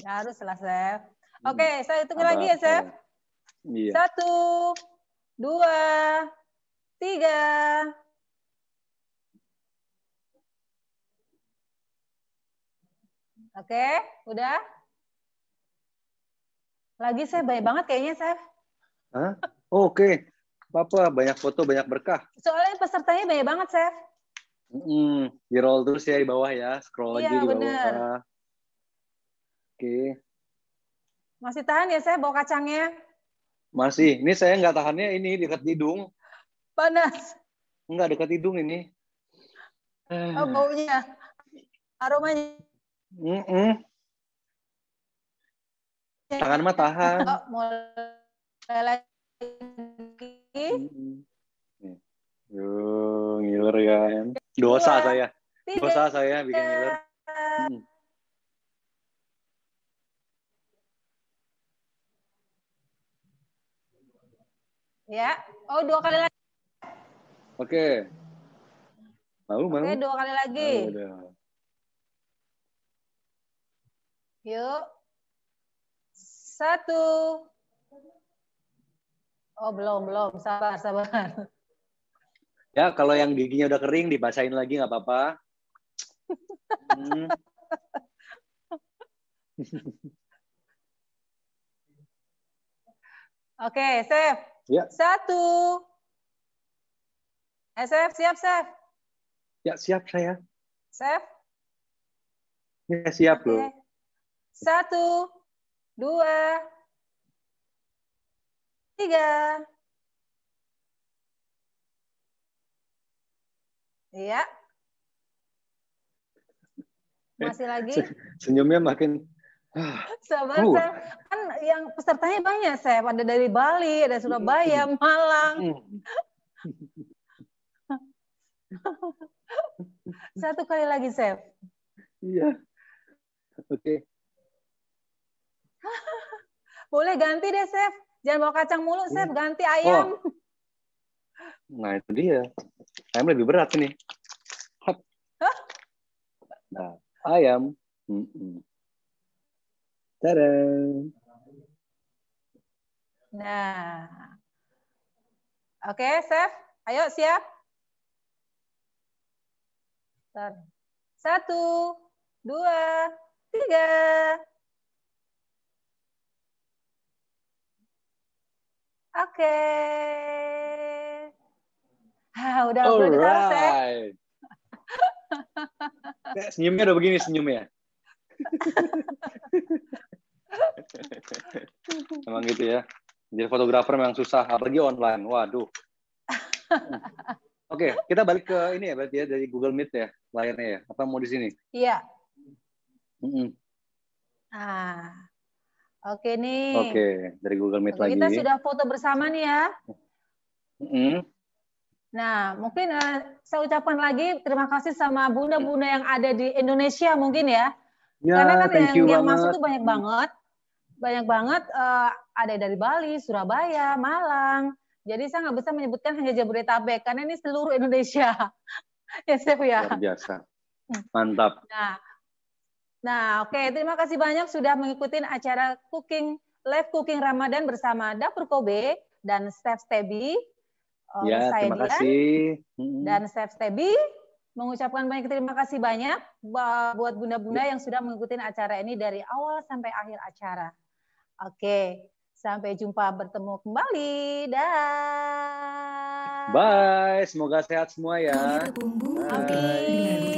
Ya, haruslah, Sam. Oke, hmm. saya hitung lagi ya, saya. Iya. Satu, dua, tiga. Oke, udah? Lagi saya banyak banget kayaknya, Chef. Hah? Oh, Oke. Okay. Apa, banyak foto, banyak berkah. Soalnya pesertanya banyak banget, Chef. Mm, di roll terus ya di bawah ya, scroll iya, lagi di bawah. Bener. Oke. Okay. Masih tahan ya saya bawa kacangnya? Masih. Ini saya nggak tahannya ini dekat hidung. Panas. Enggak dekat hidung ini. Oh, baunya. Aromanya. Mm -mm tangan mah tahan oh, mulai lagi Yuh, mm-hmm. ngiler ya dosa Dua, saya tiga, dosa saya bikin ngiler hmm. Ya. Oh, dua kali lagi. Oke. Okay. Mau, mau. Oke, okay, dua kali lagi. Oh, udah. Yuk. Satu. Oh, belum, belum. Sabar, sabar. Ya, kalau yang giginya udah kering, dibasahin lagi nggak apa-apa. Hmm. Oke, okay, Chef. Ya. Satu. Eh, Chef, siap, Chef. Ya, siap saya. Chef. Ya, siap okay. Satu dua, tiga. Iya. Eh, Masih lagi? Senyumnya makin ah, Sabar, uh. kan yang pesertanya banyak saya ada dari Bali, ada Surabaya, Malang. Satu kali lagi, Chef. Iya. Oke. Okay. Boleh ganti deh, Chef. Jangan bawa kacang mulu, Chef. Hmm. Ganti ayam. Oh. Nah, itu dia. Ayam lebih berat ini. Hah? Nah, ayam. Tada. Nah. Oke, okay, Chef. Ayo, siap. Satu, dua, tiga. Oke. Okay. Ah, udah ya. Alright. ditaruh eh, senyumnya udah begini senyumnya. Emang gitu ya. Jadi fotografer memang susah, apalagi online. Waduh. Oke, okay, kita balik ke ini ya berarti ya dari Google Meet ya layarnya ya. Apa mau di sini? Iya. Mm -mm. Ah. Oke nih. Oke, dari Google Meet Oke, lagi. Kita sudah foto bersama nih ya. Mm. Nah, mungkin uh, saya ucapkan lagi terima kasih sama bunda-bunda yang ada di Indonesia mungkin ya. ya Karena kan yang, yang masuk itu banyak banget. Banyak banget uh, ada dari Bali, Surabaya, Malang. Jadi saya nggak bisa menyebutkan hanya Jabodetabek karena ini seluruh Indonesia. ya, Chef ya. Luar biasa. Hmm. Mantap. Nah, Nah, oke, okay. terima kasih banyak sudah mengikuti acara cooking live cooking Ramadan bersama Dapur Kobe dan Chef Stebi. Oh, ya, saya terima Dian, kasih. Dan Chef Stebi mengucapkan banyak terima kasih banyak buat bunda-bunda ya. yang sudah mengikuti acara ini dari awal sampai akhir acara. Oke, sampai jumpa bertemu kembali. Dah. Bye, semoga sehat semua ya. Bye.